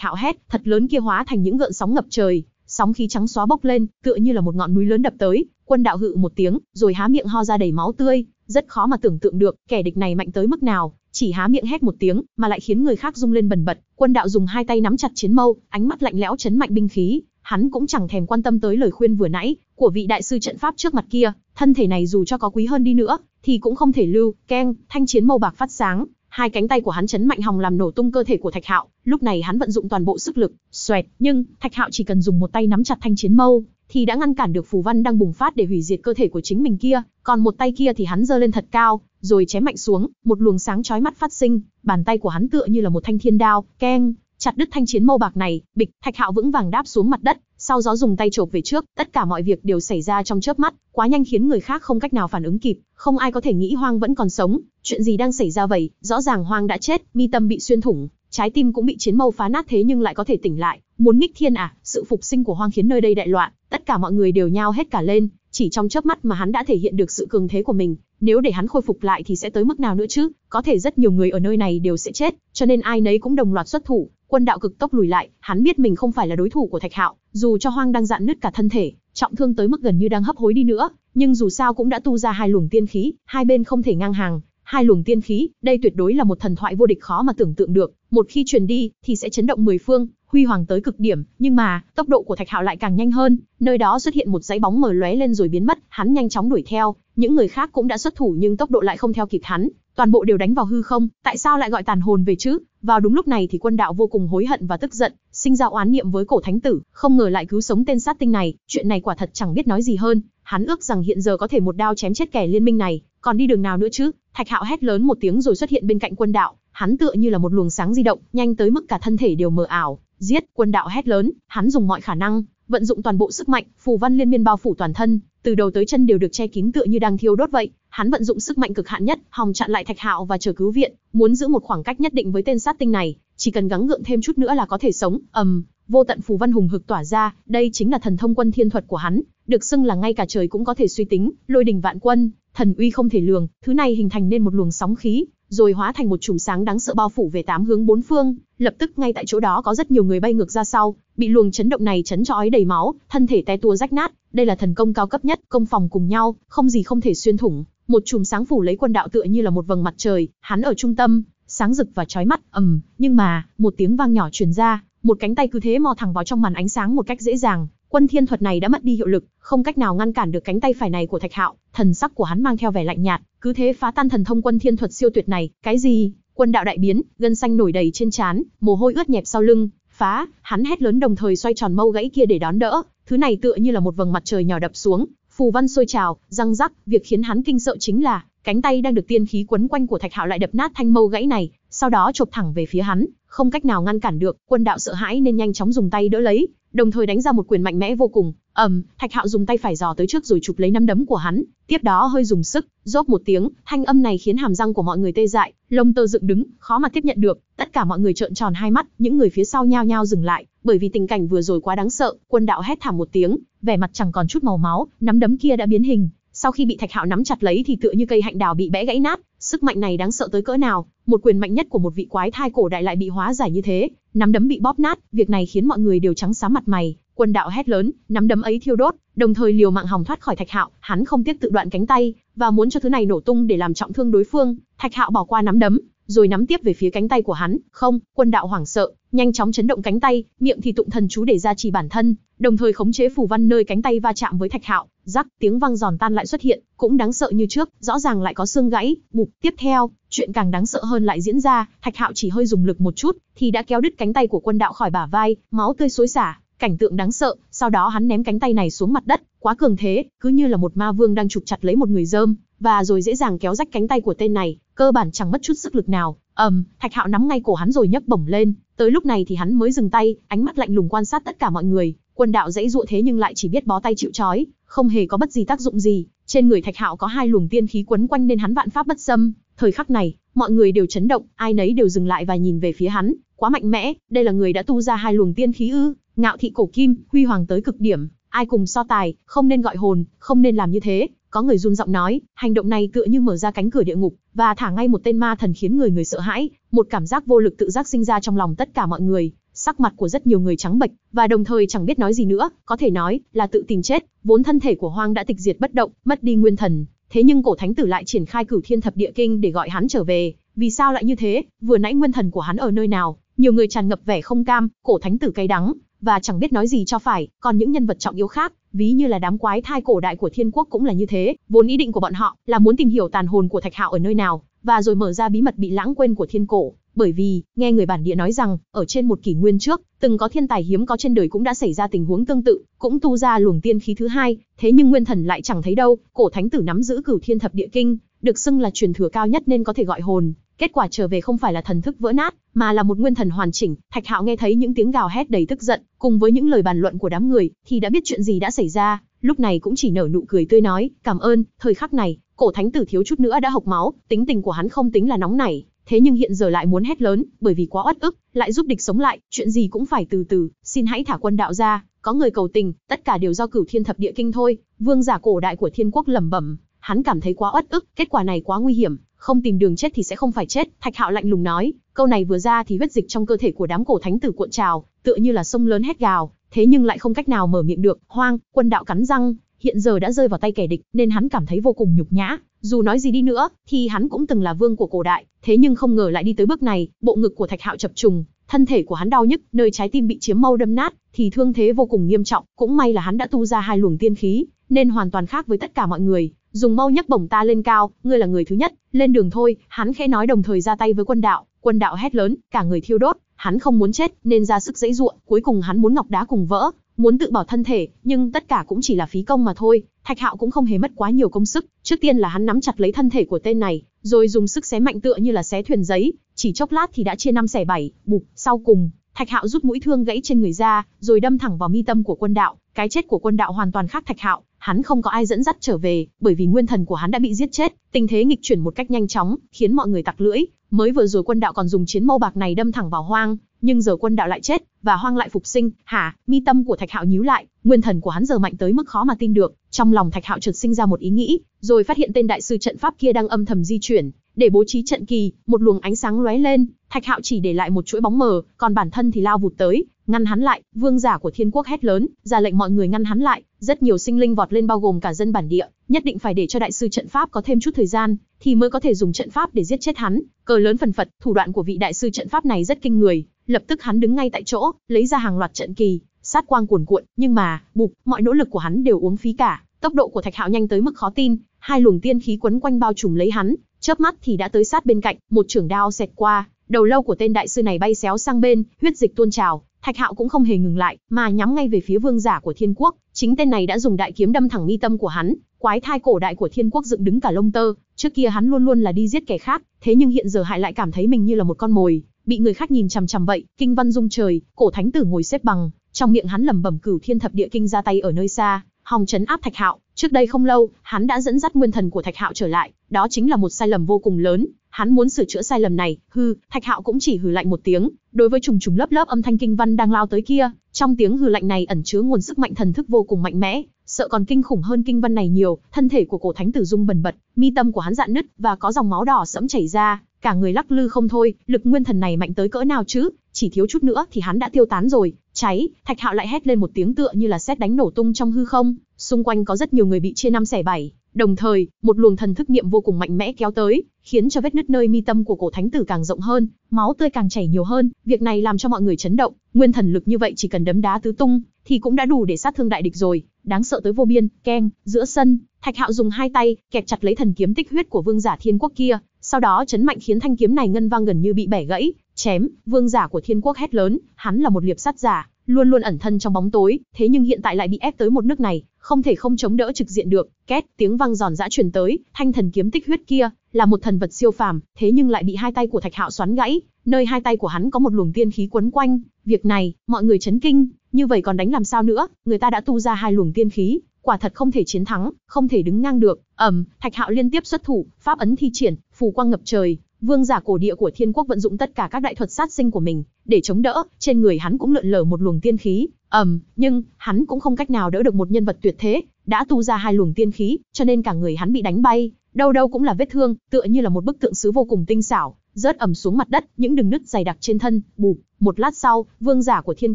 Hạo hét, thật lớn kia hóa thành những gợn sóng ngập trời, sóng khí trắng xóa bốc lên, tựa như là một ngọn núi lớn đập tới, quân đạo hự một tiếng, rồi há miệng ho ra đầy máu tươi, rất khó mà tưởng tượng được, kẻ địch này mạnh tới mức nào, chỉ há miệng hét một tiếng, mà lại khiến người khác rung lên bần bật, quân đạo dùng hai tay nắm chặt chiến mâu, ánh mắt lạnh lẽo chấn mạnh binh khí, hắn cũng chẳng thèm quan tâm tới lời khuyên vừa nãy của vị đại sư trận pháp trước mặt kia, thân thể này dù cho có quý hơn đi nữa, thì cũng không thể lưu, keng, thanh chiến màu bạc phát sáng, hai cánh tay của hắn chấn mạnh hòng làm nổ tung cơ thể của Thạch Hạo, lúc này hắn vận dụng toàn bộ sức lực, xoẹt, nhưng Thạch Hạo chỉ cần dùng một tay nắm chặt thanh chiến mâu, thì đã ngăn cản được phù văn đang bùng phát để hủy diệt cơ thể của chính mình kia, còn một tay kia thì hắn giơ lên thật cao, rồi chém mạnh xuống, một luồng sáng chói mắt phát sinh, bàn tay của hắn tựa như là một thanh thiên đao, keng, chặt đứt thanh chiến mâu bạc này, bịch, Thạch Hạo vững vàng đáp xuống mặt đất, sau gió dùng tay chộp về trước, tất cả mọi việc đều xảy ra trong chớp mắt, quá nhanh khiến người khác không cách nào phản ứng kịp, không ai có thể nghĩ Hoang vẫn còn sống, chuyện gì đang xảy ra vậy, rõ ràng Hoang đã chết, mi tâm bị xuyên thủng, trái tim cũng bị chiến mâu phá nát thế nhưng lại có thể tỉnh lại, muốn nghịch thiên à, sự phục sinh của Hoang khiến nơi đây đại loạn, tất cả mọi người đều nhao hết cả lên, chỉ trong chớp mắt mà hắn đã thể hiện được sự cường thế của mình, nếu để hắn khôi phục lại thì sẽ tới mức nào nữa chứ, có thể rất nhiều người ở nơi này đều sẽ chết, cho nên ai nấy cũng đồng loạt xuất thủ, quân đạo cực tốc lùi lại, hắn biết mình không phải là đối thủ của Thạch Hạo, dù cho Hoang đang dạn nứt cả thân thể, trọng thương tới mức gần như đang hấp hối đi nữa, nhưng dù sao cũng đã tu ra hai luồng tiên khí, hai bên không thể ngang hàng, hai luồng tiên khí, đây tuyệt đối là một thần thoại vô địch khó mà tưởng tượng được, một khi truyền đi thì sẽ chấn động mười phương, huy hoàng tới cực điểm, nhưng mà, tốc độ của Thạch Hạo lại càng nhanh hơn, nơi đó xuất hiện một dãy bóng mờ lóe lên rồi biến mất, hắn nhanh chóng đuổi theo, những người khác cũng đã xuất thủ nhưng tốc độ lại không theo kịp hắn, toàn bộ đều đánh vào hư không, tại sao lại gọi tàn hồn về chứ? Vào đúng lúc này thì quân đạo vô cùng hối hận và tức giận, sinh ra oán niệm với cổ thánh tử, không ngờ lại cứu sống tên sát tinh này, chuyện này quả thật chẳng biết nói gì hơn, hắn ước rằng hiện giờ có thể một đao chém chết kẻ liên minh này, còn đi đường nào nữa chứ? Thạch Hạo hét lớn một tiếng rồi xuất hiện bên cạnh quân đạo, Hắn tựa như là một luồng sáng di động, nhanh tới mức cả thân thể đều mờ ảo, giết, quân đạo hét lớn, hắn dùng mọi khả năng, vận dụng toàn bộ sức mạnh, phù văn liên miên bao phủ toàn thân, từ đầu tới chân đều được che kín tựa như đang thiêu đốt vậy, hắn vận dụng sức mạnh cực hạn nhất, hòng chặn lại Thạch Hạo và chờ cứu viện, muốn giữ một khoảng cách nhất định với tên sát tinh này, chỉ cần gắng gượng thêm chút nữa là có thể sống. Ầm, um, vô tận phù văn hùng hực tỏa ra, đây chính là thần thông quân thiên thuật của hắn, được xưng là ngay cả trời cũng có thể suy tính, lôi đình vạn quân, thần uy không thể lường, thứ này hình thành nên một luồng sóng khí, rồi hóa thành một chùm sáng đáng sợ bao phủ về tám hướng bốn phương, lập tức ngay tại chỗ đó có rất nhiều người bay ngược ra sau, bị luồng chấn động này chấn cho đầy máu, thân thể té tua rách nát, đây là thần công cao cấp nhất, công phòng cùng nhau, không gì không thể xuyên thủng, một chùm sáng phủ lấy quân đạo tựa như là một vầng mặt trời, hắn ở trung tâm, sáng rực và chói mắt, ầm, nhưng mà, một tiếng vang nhỏ truyền ra, một cánh tay cứ thế mò thẳng vào trong màn ánh sáng một cách dễ dàng, quân thiên thuật này đã mất đi hiệu lực, không cách nào ngăn cản được cánh tay phải này của Thạch Hạo, thần sắc của hắn mang theo vẻ lạnh nhạt, cứ thế phá tan thần thông quân thiên thuật siêu tuyệt này, cái gì? Quân đạo đại biến, gân xanh nổi đầy trên trán, mồ hôi ướt nhẹp sau lưng, phá, hắn hét lớn đồng thời xoay tròn mâu gãy kia để đón đỡ, thứ này tựa như là một vầng mặt trời nhỏ đập xuống, phù văn sôi trào, răng rắc, việc khiến hắn kinh sợ chính là, cánh tay đang được tiên khí quấn quanh của Thạch Hạo lại đập nát thanh mâu gãy này, sau đó chộp thẳng về phía hắn, không cách nào ngăn cản được, quân đạo sợ hãi nên nhanh chóng dùng tay đỡ lấy, đồng thời đánh ra một quyền mạnh mẽ vô cùng, ầm, Thạch Hạo dùng tay phải giò tới trước rồi chụp lấy nắm đấm của hắn, tiếp đó hơi dùng sức, rốp một tiếng, thanh âm này khiến hàm răng của mọi người tê dại, lông tơ dựng đứng, khó mà tiếp nhận được, tất cả mọi người trợn tròn hai mắt, những người phía sau nhao nhao dừng lại, bởi vì tình cảnh vừa rồi quá đáng sợ, quân đạo hét thảm một tiếng, vẻ mặt chẳng còn chút màu máu, nắm đấm kia đã biến hình, sau khi bị Thạch Hạo nắm chặt lấy thì tựa như cây hạnh đào bị bẽ gãy nát, sức mạnh này đáng sợ tới cỡ nào, một quyền mạnh nhất của một vị quái thai cổ đại lại bị hóa giải như thế, nắm đấm bị bóp nát, việc này khiến mọi người đều trắng xám mặt mày, quân đạo hét lớn, nắm đấm ấy thiêu đốt, đồng thời liều mạng hòng thoát khỏi Thạch Hạo, hắn không tiếc tự đoạn cánh tay và muốn cho thứ này nổ tung để làm trọng thương đối phương, Thạch Hạo bỏ qua nắm đấm, rồi nắm tiếp về phía cánh tay của hắn, không, quân đạo hoảng sợ, nhanh chóng chấn động cánh tay, miệng thì tụng thần chú để gia trì bản thân, đồng thời khống chế phù văn nơi cánh tay va chạm với thạch hạo, rắc, tiếng vang giòn tan lại xuất hiện, cũng đáng sợ như trước, rõ ràng lại có xương gãy, bụp, tiếp theo, chuyện càng đáng sợ hơn lại diễn ra, thạch hạo chỉ hơi dùng lực một chút, thì đã kéo đứt cánh tay của quân đạo khỏi bả vai, máu tươi xối xả, cảnh tượng đáng sợ, sau đó hắn ném cánh tay này xuống mặt đất, quá cường thế, cứ như là một ma vương đang trục chặt lấy một người dơm, và rồi dễ dàng kéo rách cánh tay của tên này, cơ bản chẳng mất chút sức lực nào. ầm, um, Thạch Hạo nắm ngay cổ hắn rồi nhấc bổng lên, tới lúc này thì hắn mới dừng tay, ánh mắt lạnh lùng quan sát tất cả mọi người. Quân đạo dãy dụa thế nhưng lại chỉ biết bó tay chịu chói không hề có bất gì tác dụng gì. Trên người Thạch Hạo có hai luồng tiên khí quấn quanh nên hắn vạn pháp bất xâm. Thời khắc này, mọi người đều chấn động, ai nấy đều dừng lại và nhìn về phía hắn. Quá mạnh mẽ, đây là người đã tu ra hai luồng tiên khí ư? Ngạo thị cổ kim, huy hoàng tới cực điểm, ai cùng so tài, không nên gọi hồn, không nên làm như thế, có người run giọng nói, hành động này tựa như mở ra cánh cửa địa ngục, và thả ngay một tên ma thần khiến người người sợ hãi, một cảm giác vô lực tự giác sinh ra trong lòng tất cả mọi người, sắc mặt của rất nhiều người trắng bệch và đồng thời chẳng biết nói gì nữa, có thể nói là tự tìm chết, vốn thân thể của Hoang đã tịch diệt bất động, mất đi nguyên thần, thế nhưng cổ thánh tử lại triển khai cửu thiên thập địa kinh để gọi hắn trở về, vì sao lại như thế, vừa nãy nguyên thần của hắn ở nơi nào, nhiều người tràn ngập vẻ không cam, cổ thánh tử cay đắng, và chẳng biết nói gì cho phải, còn những nhân vật trọng yếu khác ví như là đám quái thai cổ đại của thiên quốc cũng là như thế, vốn ý định của bọn họ là muốn tìm hiểu tàn hồn của Thạch Hạo ở nơi nào, và rồi mở ra bí mật bị lãng quên của thiên cổ, bởi vì, nghe người bản địa nói rằng, ở trên một kỷ nguyên trước, từng có thiên tài hiếm có trên đời cũng đã xảy ra tình huống tương tự, cũng tu ra luồng tiên khí thứ hai, thế nhưng nguyên thần lại chẳng thấy đâu, cổ thánh tử nắm giữ cửu thiên thập địa kinh, được xưng là truyền thừa cao nhất nên có thể gọi hồn, Kết quả trở về không phải là thần thức vỡ nát, mà là một nguyên thần hoàn chỉnh. Thạch Hạo nghe thấy những tiếng gào hét đầy tức giận, cùng với những lời bàn luận của đám người, thì đã biết chuyện gì đã xảy ra. Lúc này cũng chỉ nở nụ cười tươi nói, cảm ơn. Thời khắc này, cổ thánh tử thiếu chút nữa đã hộc máu, tính tình của hắn không tính là nóng nảy, thế nhưng hiện giờ lại muốn hét lớn, bởi vì quá uất ức, lại giúp địch sống lại, chuyện gì cũng phải từ từ, xin hãy thả quân đạo ra, có người cầu tình, tất cả đều do cửu thiên thập địa kinh thôi, vương giả cổ đại của thiên quốc lẩm bẩm, hắn cảm thấy quá uất ức, kết quả này quá nguy hiểm, không tìm đường chết thì sẽ không phải chết, Thạch Hạo lạnh lùng nói, câu này vừa ra thì huyết dịch trong cơ thể của đám cổ thánh tử cuộn trào, tựa như là sông lớn hét gào, thế nhưng lại không cách nào mở miệng được, hoang, quân đạo cắn răng, hiện giờ đã rơi vào tay kẻ địch, nên hắn cảm thấy vô cùng nhục nhã, dù nói gì đi nữa, thì hắn cũng từng là vương của cổ đại, thế nhưng không ngờ lại đi tới bước này, bộ ngực của Thạch Hạo chập trùng, thân thể của hắn đau nhức, nơi trái tim bị chiếm mâu đâm nát, thì thương thế vô cùng nghiêm trọng, cũng may là hắn đã tu ra hai luồng tiên khí, nên hoàn toàn khác với tất cả mọi người, dùng mau nhấc bổng ta lên cao, ngươi là người thứ nhất, lên đường thôi, hắn khẽ nói đồng thời ra tay với quân đạo, quân đạo hét lớn, cả người thiêu đốt, hắn không muốn chết, nên ra sức dãy ruộng, cuối cùng hắn muốn ngọc đá cùng vỡ, muốn tự bảo thân thể, nhưng tất cả cũng chỉ là phí công mà thôi, Thạch Hạo cũng không hề mất quá nhiều công sức, trước tiên là hắn nắm chặt lấy thân thể của tên này, rồi dùng sức xé mạnh tựa như là xé thuyền giấy, chỉ chốc lát thì đã chia năm xẻ bảy, bụp, sau cùng, Thạch Hạo rút mũi thương gãy trên người ra, rồi đâm thẳng vào mi tâm của quân đạo, cái chết của quân đạo hoàn toàn khác Thạch Hạo, hắn không có ai dẫn dắt trở về, bởi vì nguyên thần của hắn đã bị giết chết, tình thế nghịch chuyển một cách nhanh chóng, khiến mọi người tặc lưỡi, mới vừa rồi quân đạo còn dùng chiến mâu bạc này đâm thẳng vào hoang, nhưng giờ quân đạo lại chết, và hoang lại phục sinh, hả, mi tâm của Thạch Hạo nhíu lại, nguyên thần của hắn giờ mạnh tới mức khó mà tin được, trong lòng Thạch Hạo chợt sinh ra một ý nghĩ, rồi phát hiện tên đại sư trận pháp kia đang âm thầm di chuyển, để bố trí trận kỳ, một luồng ánh sáng lóe lên, Thạch Hạo chỉ để lại một chuỗi bóng mờ, còn bản thân thì lao vụt tới, ngăn hắn lại, vương giả của thiên quốc hét lớn, ra lệnh mọi người ngăn hắn lại, rất nhiều sinh linh vọt lên bao gồm cả dân bản địa, nhất định phải để cho đại sư trận pháp có thêm chút thời gian, thì mới có thể dùng trận pháp để giết chết hắn, cờ lớn phần phật, thủ đoạn của vị đại sư trận pháp này rất kinh người, lập tức hắn đứng ngay tại chỗ, lấy ra hàng loạt trận kỳ, sát quang cuồn cuộn, nhưng mà, bụp, mọi nỗ lực của hắn đều uống phí cả, tốc độ của Thạch Hạo nhanh tới mức khó tin, hai luồng tiên khí quấn quanh bao trùm lấy hắn, chớp mắt thì đã tới sát bên cạnh, một trường đao xẹt qua, đầu lâu của tên đại sư này bay xéo sang bên, huyết dịch tuôn trào, Thạch Hạo cũng không hề ngừng lại, mà nhắm ngay về phía vương giả của Thiên Quốc, chính tên này đã dùng đại kiếm đâm thẳng mi tâm của hắn, quái thai cổ đại của Thiên Quốc dựng đứng cả lông tơ, trước kia hắn luôn luôn là đi giết kẻ khác, thế nhưng hiện giờ hại lại cảm thấy mình như là một con mồi, bị người khác nhìn chằm chằm vậy, kinh văn dung trời, cổ thánh tử ngồi xếp bằng, trong miệng hắn lẩm bẩm cửu thiên thập địa kinh ra tay ở nơi xa, hòng trấn áp Thạch Hạo, trước đây không lâu, hắn đã dẫn dắt nguyên thần của Thạch Hạo trở lại, đó chính là một sai lầm vô cùng lớn, hắn muốn sửa chữa sai lầm này, hư, Thạch Hạo cũng chỉ hừ lạnh một tiếng, đối với trùng trùng lớp lớp âm thanh kinh văn đang lao tới kia, trong tiếng hừ lạnh này ẩn chứa nguồn sức mạnh thần thức vô cùng mạnh mẽ, sợ còn kinh khủng hơn kinh văn này nhiều, thân thể của cổ thánh tử dung bần bật, mi tâm của hắn dạn nứt và có dòng máu đỏ sẫm chảy ra, cả người lắc lư không thôi, lực nguyên thần này mạnh tới cỡ nào chứ, chỉ thiếu chút nữa thì hắn đã tiêu tán rồi, Cháy, Thạch Hạo lại hét lên một tiếng tựa như là sét đánh nổ tung trong hư không, xung quanh có rất nhiều người bị chia năm xẻ bảy, đồng thời, một luồng thần thức niệm vô cùng mạnh mẽ kéo tới, khiến cho vết nứt nơi mi tâm của cổ thánh tử càng rộng hơn, máu tươi càng chảy nhiều hơn, việc này làm cho mọi người chấn động, nguyên thần lực như vậy chỉ cần đấm đá tứ tung thì cũng đã đủ để sát thương đại địch rồi, đáng sợ tới vô biên, keng, giữa sân, Thạch Hạo dùng hai tay kẹp chặt lấy thần kiếm tích huyết của vương giả thiên quốc kia, sau đó chấn mạnh khiến thanh kiếm này ngân vang gần như bị bẻ gãy, chém, vương giả của thiên quốc hét lớn, hắn là một liệp sát giả, luôn luôn ẩn thân trong bóng tối, thế nhưng hiện tại lại bị ép tới một nước này, không thể không chống đỡ trực diện được. Két, tiếng vang giòn giã truyền tới, thanh thần kiếm tích huyết kia là một thần vật siêu phàm, thế nhưng lại bị hai tay của Thạch Hạo xoắn gãy, nơi hai tay của hắn có một luồng tiên khí quấn quanh, việc này, mọi người chấn kinh, như vậy còn đánh làm sao nữa, người ta đã tu ra hai luồng tiên khí, quả thật không thể chiến thắng, không thể đứng ngang được. Ẩm, Thạch Hạo liên tiếp xuất thủ, pháp ấn thi triển, phù quang ngập trời, vương giả cổ địa của thiên quốc vận dụng tất cả các đại thuật sát sinh của mình để chống đỡ, trên người hắn cũng lượn lờ một luồng tiên khí. Ẩm, nhưng hắn cũng không cách nào đỡ được một nhân vật tuyệt thế, đã tu ra hai luồng tiên khí, cho nên cả người hắn bị đánh bay, đâu đâu cũng là vết thương, tựa như là một bức tượng sứ vô cùng tinh xảo, rớt ẩm xuống mặt đất, những đường nứt dày đặc trên thân, bụp. Một lát sau, vương giả của thiên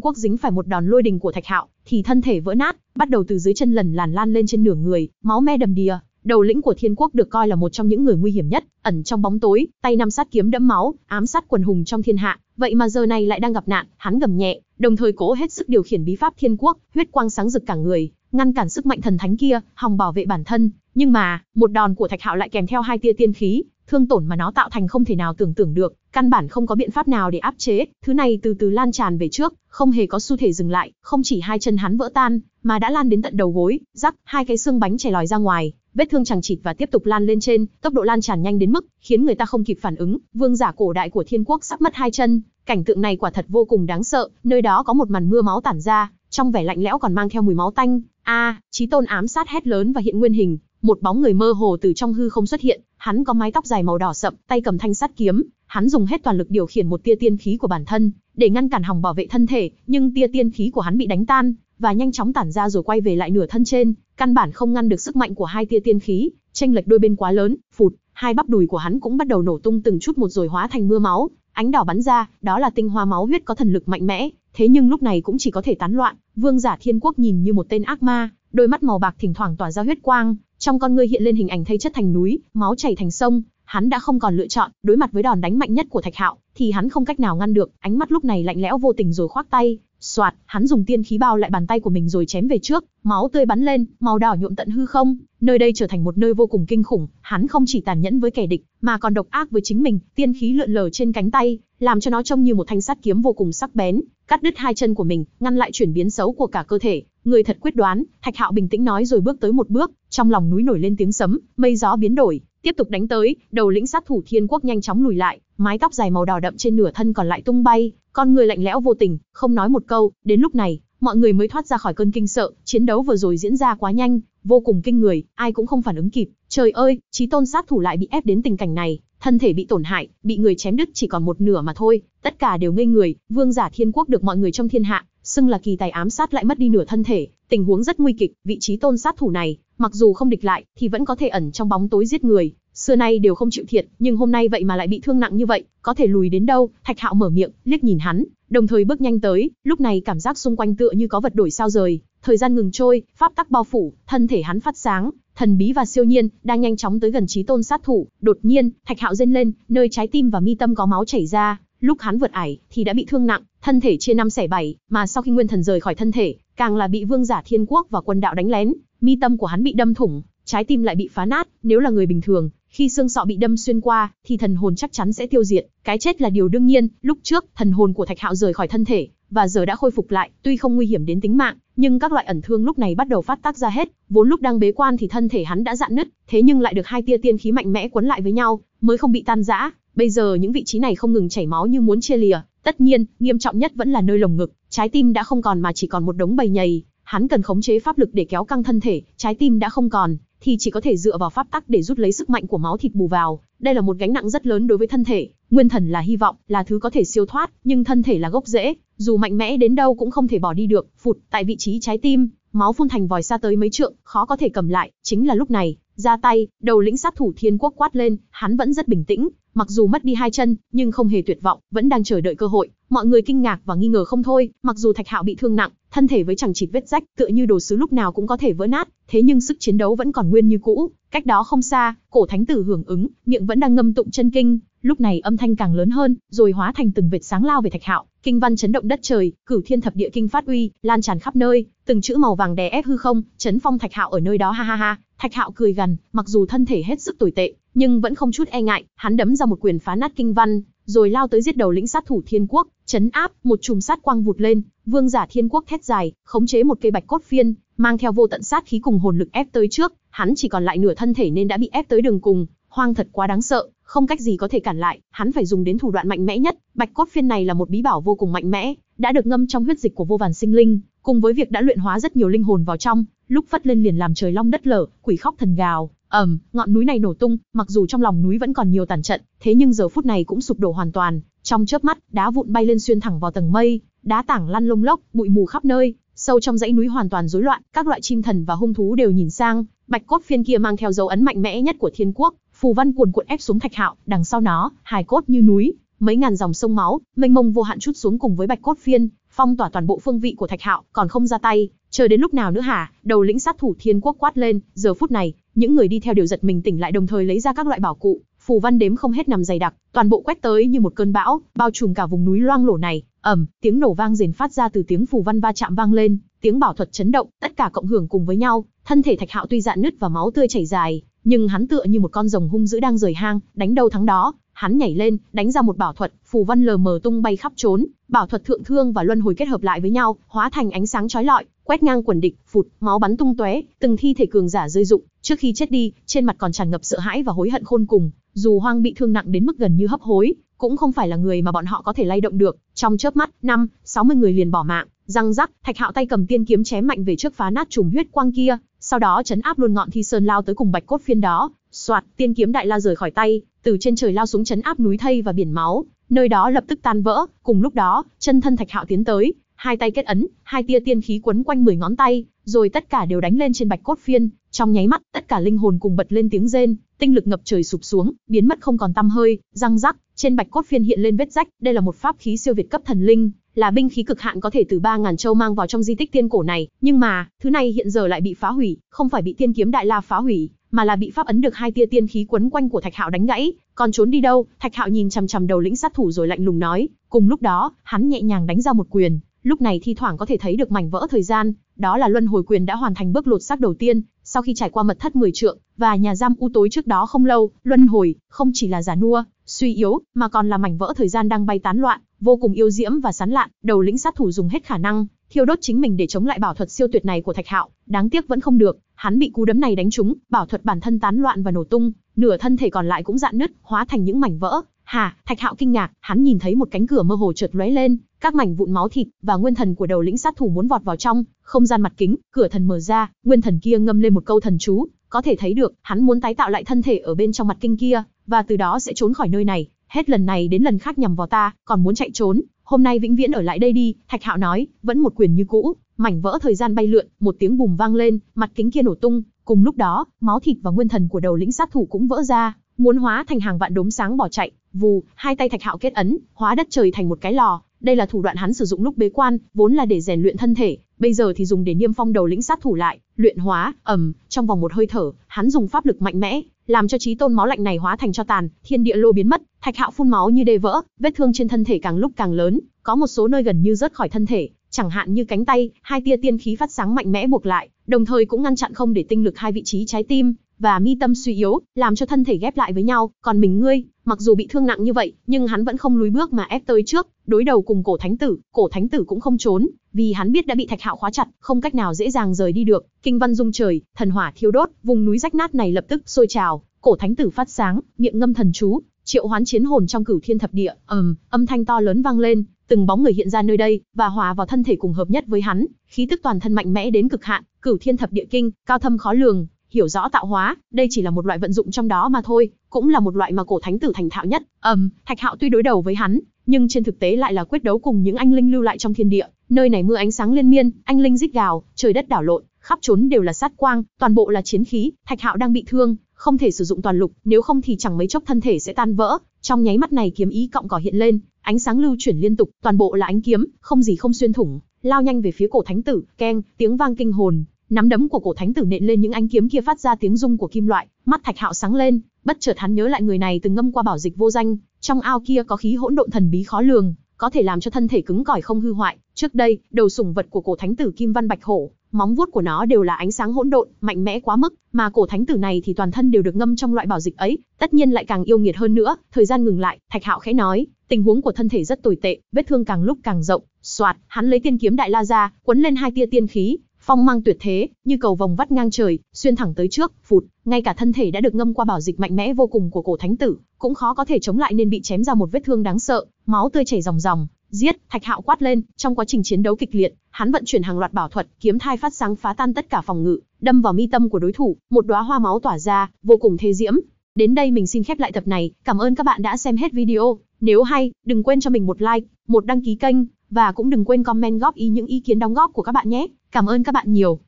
quốc dính phải một đòn lôi đình của Thạch Hạo, thì thân thể vỡ nát, bắt đầu từ dưới chân lần làn lan lên trên nửa người, máu me đầm đìa. Đầu lĩnh của thiên quốc được coi là một trong những người nguy hiểm nhất, ẩn trong bóng tối, tay năm sát kiếm đẫm máu, ám sát quần hùng trong thiên hạ, vậy mà giờ này lại đang gặp nạn, hắn gầm nhẹ, đồng thời cố hết sức điều khiển bí pháp thiên quốc, huyết quang sáng rực cả người, ngăn cản sức mạnh thần thánh kia, hòng bảo vệ bản thân, nhưng mà, một đòn của Thạch Hạo lại kèm theo hai tia tiên khí, thương tổn mà nó tạo thành không thể nào tưởng tượng được, căn bản không có biện pháp nào để áp chế, thứ này từ từ lan tràn về trước, không hề có xu thể dừng lại, không chỉ hai chân hắn vỡ tan, mà đã lan đến tận đầu gối, rắc, hai cái xương bánh chảy lòi ra ngoài, vết thương chẳng chịt và tiếp tục lan lên trên, tốc độ lan tràn nhanh đến mức khiến người ta không kịp phản ứng, vương giả cổ đại của thiên quốc sắp mất hai chân, cảnh tượng này quả thật vô cùng đáng sợ, nơi đó có một màn mưa máu tản ra, trong vẻ lạnh lẽo còn mang theo mùi máu tanh. A, Chí Tôn ám sát hét lớn và hiện nguyên hình, một bóng người mơ hồ từ trong hư không xuất hiện, hắn có mái tóc dài màu đỏ sậm, tay cầm thanh sắt kiếm, hắn dùng hết toàn lực điều khiển một tia tiên khí của bản thân, để ngăn cản hòng bảo vệ thân thể, nhưng tia tiên khí của hắn bị đánh tan và nhanh chóng tản ra rồi quay về lại nửa thân trên, căn bản không ngăn được sức mạnh của hai tia tiên khí, chênh lệch đôi bên quá lớn, phụt, hai bắp đùi của hắn cũng bắt đầu nổ tung từng chút một rồi hóa thành mưa máu, ánh đỏ bắn ra, đó là tinh hoa máu huyết có thần lực mạnh mẽ, thế nhưng lúc này cũng chỉ có thể tán loạn, vương giả thiên quốc nhìn như một tên ác ma, đôi mắt màu bạc thỉnh thoảng tỏa ra huyết quang, trong con ngươi hiện lên hình ảnh thây chất thành núi, máu chảy thành sông, hắn đã không còn lựa chọn, đối mặt với đòn đánh mạnh nhất của Thạch Hạo, thì hắn không cách nào ngăn được, ánh mắt lúc này lạnh lẽo vô tình rồi khoác tay, xoạt, hắn dùng tiên khí bao lại bàn tay của mình rồi chém về trước, máu tươi bắn lên, màu đỏ nhuộm tận hư không, nơi đây trở thành một nơi vô cùng kinh khủng, hắn không chỉ tàn nhẫn với kẻ địch, mà còn độc ác với chính mình, tiên khí lượn lờ trên cánh tay, làm cho nó trông như một thanh sắt kiếm vô cùng sắc bén, cắt đứt hai chân của mình, ngăn lại chuyển biến xấu của cả cơ thể, Người thật quyết đoán, Thạch Hạo bình tĩnh nói rồi bước tới một bước, trong lòng núi nổi lên tiếng sấm, mây gió biến đổi, tiếp tục đánh tới, đầu lĩnh sát thủ Thiên Quốc nhanh chóng lùi lại, mái tóc dài màu đỏ đậm trên nửa thân còn lại tung bay, con người lạnh lẽo vô tình, không nói một câu, đến lúc này, mọi người mới thoát ra khỏi cơn kinh sợ, chiến đấu vừa rồi diễn ra quá nhanh, vô cùng kinh người, ai cũng không phản ứng kịp, trời ơi, Chí Tôn sát thủ lại bị ép đến tình cảnh này, thân thể bị tổn hại, bị người chém đứt chỉ còn một nửa mà thôi, tất cả đều ngây người, vương giả thiên quốc được mọi người trong thiên hạ xưng là kỳ tài ám sát lại mất đi nửa thân thể, tình huống rất nguy kịch, vị trí tôn sát thủ này, mặc dù không địch lại, thì vẫn có thể ẩn trong bóng tối giết người, xưa nay đều không chịu thiệt, nhưng hôm nay vậy mà lại bị thương nặng như vậy, có thể lùi đến đâu? Thạch Hạo mở miệng, liếc nhìn hắn, đồng thời bước nhanh tới, lúc này cảm giác xung quanh tựa như có vật đổi sao rời, thời gian ngừng trôi, pháp tắc bao phủ, thân thể hắn phát sáng, thần bí và siêu nhiên, đang nhanh chóng tới gần chí tôn sát thủ, đột nhiên, Thạch Hạo rên lên, nơi trái tim và mi tâm có máu chảy ra, lúc hắn vượt ải thì đã bị thương nặng, thân thể chia năm xẻ bảy, mà sau khi nguyên thần rời khỏi thân thể, càng là bị vương giả thiên quốc và quân đạo đánh lén, mi tâm của hắn bị đâm thủng, trái tim lại bị phá nát, nếu là người bình thường, khi xương sọ bị đâm xuyên qua, thì thần hồn chắc chắn sẽ tiêu diệt, cái chết là điều đương nhiên, lúc trước, thần hồn của Thạch Hạo rời khỏi thân thể, và giờ đã khôi phục lại, tuy không nguy hiểm đến tính mạng, nhưng các loại ẩn thương lúc này bắt đầu phát tác ra hết, vốn lúc đang bế quan thì thân thể hắn đã dạn nứt, thế nhưng lại được hai tia tiên khí mạnh mẽ quấn lại với nhau, mới không bị tan rã, bây giờ những vị trí này không ngừng chảy máu như muốn chia lìa, Tất nhiên, nghiêm trọng nhất vẫn là nơi lồng ngực, trái tim đã không còn mà chỉ còn một đống bầy nhầy, hắn cần khống chế pháp lực để kéo căng thân thể, trái tim đã không còn, thì chỉ có thể dựa vào pháp tắc để rút lấy sức mạnh của máu thịt bù vào. Đây là một gánh nặng rất lớn đối với thân thể, nguyên thần là hy vọng, là thứ có thể siêu thoát, nhưng thân thể là gốc rễ, dù mạnh mẽ đến đâu cũng không thể bỏ đi được, phụt, tại vị trí trái tim, máu phun thành vòi xa tới mấy trượng, khó có thể cầm lại, chính là lúc này, ra tay, đầu lĩnh sát thủ thiên quốc quát lên, hắn vẫn rất bình tĩnh, mặc dù mất đi hai chân, nhưng không hề tuyệt vọng, vẫn đang chờ đợi cơ hội. Mọi người kinh ngạc và nghi ngờ không thôi, mặc dù Thạch Hạo bị thương nặng, thân thể với chẳng chịt vết rách, tựa như đồ sứ lúc nào cũng có thể vỡ nát, thế nhưng sức chiến đấu vẫn còn nguyên như cũ. Cách đó không xa, cổ thánh tử hưởng ứng, miệng vẫn đang ngâm tụng chân kinh, lúc này âm thanh càng lớn hơn, rồi hóa thành từng vệt sáng lao về Thạch Hạo, kinh văn chấn động đất trời, cửu thiên thập địa kinh phát uy, lan tràn khắp nơi, từng chữ màu vàng đè ép hư không, chấn phong Thạch Hạo ở nơi đó ha ha ha, Thạch Hạo cười gần, mặc dù thân thể hết sức tồi tệ, nhưng vẫn không chút e ngại, hắn đấm ra một quyền phá nát kinh văn, rồi lao tới giết đầu lĩnh sát thủ Thiên Quốc, chấn áp, một chùm sát quang vụt lên, vương giả Thiên Quốc thét dài, khống chế một cây bạch cốt phiên, mang theo vô tận sát khí cùng hồn lực ép tới trước, hắn chỉ còn lại nửa thân thể nên đã bị ép tới đường cùng, hoang thật quá đáng sợ, không cách gì có thể cản lại, hắn phải dùng đến thủ đoạn mạnh mẽ nhất, bạch cốt phiên này là một bí bảo vô cùng mạnh mẽ, đã được ngâm trong huyết dịch của vô vàn sinh linh, cùng với việc đã luyện hóa rất nhiều linh hồn vào trong, lúc phất lên liền làm trời long đất lở, quỷ khóc thần gào, ầm, ngọn núi này nổ tung, mặc dù trong lòng núi vẫn còn nhiều tàn trận, thế nhưng giờ phút này cũng sụp đổ hoàn toàn, trong chớp mắt, đá vụn bay lên xuyên thẳng vào tầng mây, đá tảng lăn lông lốc, bụi mù khắp nơi, sâu trong dãy núi hoàn toàn rối loạn, các loại chim thần và hung thú đều nhìn sang, bạch cốt phiên kia mang theo dấu ấn mạnh mẽ nhất của thiên quốc, phù văn cuồn cuộn ép xuống thạch hạo, đằng sau nó, hài cốt như núi, mấy ngàn dòng sông máu, mênh mông vô hạn chút xuống cùng với bạch cốt phiên, phong tỏa toàn bộ phương vị của thạch hạo, còn không ra tay, Chờ đến lúc nào nữa hả? Đầu lĩnh sát thủ Thiên Quốc quát lên, giờ phút này, những người đi theo đều giật mình tỉnh lại đồng thời lấy ra các loại bảo cụ, phù văn đếm không hết nằm dày đặc, toàn bộ quét tới như một cơn bão, bao trùm cả vùng núi loang lổ này. Ầm, tiếng nổ vang rền phát ra từ tiếng phù văn va chạm vang lên, tiếng bảo thuật chấn động, tất cả cộng hưởng cùng với nhau, thân thể Thạch Hạo tuy dạn nứt và máu tươi chảy dài, nhưng hắn tựa như một con rồng hung dữ đang rời hang, đánh đâu thắng đó, hắn nhảy lên, đánh ra một bảo thuật, phù văn lờ mờ tung bay khắp trốn, bảo thuật thượng thương và luân hồi kết hợp lại với nhau, hóa thành ánh sáng chói lọi, quét ngang quần địch, phụt, máu bắn tung tóe, từng thi thể cường giả rơi rụng, trước khi chết đi, trên mặt còn tràn ngập sợ hãi và hối hận khôn cùng, dù Hoang bị thương nặng đến mức gần như hấp hối, cũng không phải là người mà bọn họ có thể lay động được, trong chớp mắt, năm, 60 người liền bỏ mạng, răng rắc, Thạch Hạo tay cầm tiên kiếm chém mạnh về trước phá nát trùng huyết quang kia, sau đó chấn áp luôn ngọn thi sơn lao tới cùng Bạch cốt phiên đó, soạt, tiên kiếm đại la rời khỏi tay, từ trên trời lao xuống chấn áp núi thây và biển máu, nơi đó lập tức tan vỡ, cùng lúc đó, chân thân Thạch Hạo tiến tới, hai tay kết ấn, hai tia tiên khí quấn quanh 10 ngón tay, rồi tất cả đều đánh lên trên Bạch Cốt Phiên, trong nháy mắt, tất cả linh hồn cùng bật lên tiếng rên, tinh lực ngập trời sụp xuống, biến mất không còn tăm hơi, răng rắc, trên Bạch Cốt Phiên hiện lên vết rách, đây là một pháp khí siêu việt cấp thần linh, là binh khí cực hạn có thể từ 3000 châu mang vào trong di tích tiên cổ này, nhưng mà, thứ này hiện giờ lại bị phá hủy, không phải bị tiên kiếm đại la phá hủy, mà là bị pháp ấn được hai tia tiên khí quấn quanh của Thạch Hạo đánh gãy, còn trốn đi đâu? Thạch Hạo nhìn chằm chằm đầu lĩnh sát thủ rồi lạnh lùng nói, cùng lúc đó, hắn nhẹ nhàng đánh ra một quyền, lúc này thi thoảng có thể thấy được mảnh vỡ thời gian, đó là luân hồi quyền đã hoàn thành bước lột xác đầu tiên, sau khi trải qua mật thất 10 trượng và nhà giam u tối trước đó không lâu, luân hồi không chỉ là giả nua, suy yếu, mà còn là mảnh vỡ thời gian đang bay tán loạn, vô cùng yêu diễm và sán lạn, đầu lĩnh sát thủ dùng hết khả năng, thiêu đốt chính mình để chống lại bảo thuật siêu tuyệt này của Thạch Hạo, đáng tiếc vẫn không được, Hắn bị cú đấm này đánh trúng, bảo thuật bản thân tán loạn và nổ tung, nửa thân thể còn lại cũng dạn nứt, hóa thành những mảnh vỡ. Hà, Thạch Hạo kinh ngạc, hắn nhìn thấy một cánh cửa mơ hồ chợt lóe lên, các mảnh vụn máu thịt và nguyên thần của đầu lĩnh sát thủ muốn vọt vào trong, không gian mặt kính, cửa thần mở ra, nguyên thần kia ngâm lên một câu thần chú, có thể thấy được, hắn muốn tái tạo lại thân thể ở bên trong mặt kính kia, và từ đó sẽ trốn khỏi nơi này, hết lần này đến lần khác nhằm vào ta, còn muốn chạy trốn, hôm nay vĩnh viễn ở lại đây đi, Thạch Hạo nói, vẫn một quyền như cũ, mảnh vỡ thời gian bay lượn, một tiếng bùm vang lên, mặt kính kia nổ tung, cùng lúc đó, máu thịt và nguyên thần của đầu lĩnh sát thủ cũng vỡ ra, muốn hóa thành hàng vạn đốm sáng bỏ chạy, vù, hai tay Thạch Hạo kết ấn, hóa đất trời thành một cái lò, đây là thủ đoạn hắn sử dụng lúc bế quan, vốn là để rèn luyện thân thể, bây giờ thì dùng để niêm phong đầu lĩnh sát thủ lại, luyện hóa, ầm, trong vòng một hơi thở, hắn dùng pháp lực mạnh mẽ, làm cho trí tôn máu lạnh này hóa thành cho tàn, thiên địa lô biến mất, Thạch Hạo phun máu như đê vỡ, vết thương trên thân thể càng lúc càng lớn, có một số nơi gần như rớt khỏi thân thể, Chẳng hạn như cánh tay, hai tia tiên khí phát sáng mạnh mẽ buộc lại, đồng thời cũng ngăn chặn không để tinh lực hai vị trí trái tim và mi tâm suy yếu, làm cho thân thể ghép lại với nhau, còn mình ngươi, mặc dù bị thương nặng như vậy, nhưng hắn vẫn không lùi bước mà ép tới trước, đối đầu cùng cổ thánh tử, cổ thánh tử cũng không trốn, vì hắn biết đã bị Thạch Hạo khóa chặt, không cách nào dễ dàng rời đi được. Kinh văn dung trời, thần hỏa thiêu đốt, vùng núi rách nát này lập tức sôi trào, cổ thánh tử phát sáng, miệng ngâm thần chú, triệu hoán chiến hồn trong cửu thiên thập địa, ầm, um, âm thanh to lớn vang lên, từng bóng người hiện ra nơi đây và hòa vào thân thể cùng hợp nhất với hắn, khí tức toàn thân mạnh mẽ đến cực hạn, cửu thiên thập địa kinh, cao thâm khó lường, hiểu rõ tạo hóa, đây chỉ là một loại vận dụng trong đó mà thôi, cũng là một loại mà cổ thánh tử thành thạo nhất. Ầm, um, Thạch Hạo tuy đối đầu với hắn, nhưng trên thực tế lại là quyết đấu cùng những anh linh lưu lại trong thiên địa, nơi này mưa ánh sáng liên miên, anh linh rít gào, trời đất đảo lộn, khắp trốn đều là sát quang, toàn bộ là chiến khí, Thạch Hạo đang bị thương, không thể sử dụng toàn lực, nếu không thì chẳng mấy chốc thân thể sẽ tan vỡ. Trong nháy mắt này kiếm ý cộng cỏ hiện lên, ánh sáng lưu chuyển liên tục, toàn bộ là ánh kiếm, không gì không xuyên thủng, lao nhanh về phía cổ thánh tử, keng, tiếng vang kinh hồn, nắm đấm của cổ thánh tử nện lên những ánh kiếm kia phát ra tiếng rung của kim loại, mắt Thạch Hạo sáng lên, bất chợt hắn nhớ lại người này từng ngâm qua bảo dịch vô danh, trong ao kia có khí hỗn độn thần bí khó lường, có thể làm cho thân thể cứng cỏi không hư hoại, trước đây, đầu sủng vật của cổ thánh tử Kim Văn Bạch Hổ, móng vuốt của nó đều là ánh sáng hỗn độn, mạnh mẽ quá mức, mà cổ thánh tử này thì toàn thân đều được ngâm trong loại bảo dịch ấy, tất nhiên lại càng yêu nghiệt hơn nữa, thời gian ngừng lại, Thạch Hạo khẽ nói, tình huống của thân thể rất tồi tệ, vết thương càng lúc càng rộng, soạt, hắn lấy tiên kiếm đại la ra, quấn lên hai tia tiên khí, phong mang tuyệt thế, như cầu vòng vắt ngang trời, xuyên thẳng tới trước, phụt, ngay cả thân thể đã được ngâm qua bảo dịch mạnh mẽ vô cùng của cổ thánh tử, cũng khó có thể chống lại nên bị chém ra một vết thương đáng sợ, máu tươi chảy ròng ròng, giết, Thạch Hạo quát lên, trong quá trình chiến đấu kịch liệt, hắn vận chuyển hàng loạt bảo thuật, kiếm thai phát sáng phá tan tất cả phòng ngự, đâm vào mi tâm của đối thủ, một đóa hoa máu tỏa ra, vô cùng thế diễm. Đến đây mình xin khép lại tập này, cảm ơn các bạn đã xem hết video. Nếu hay, đừng quên cho mình một like, một đăng ký kênh, và cũng đừng quên comment góp ý những ý kiến đóng góp của các bạn nhé. Cảm ơn các bạn nhiều.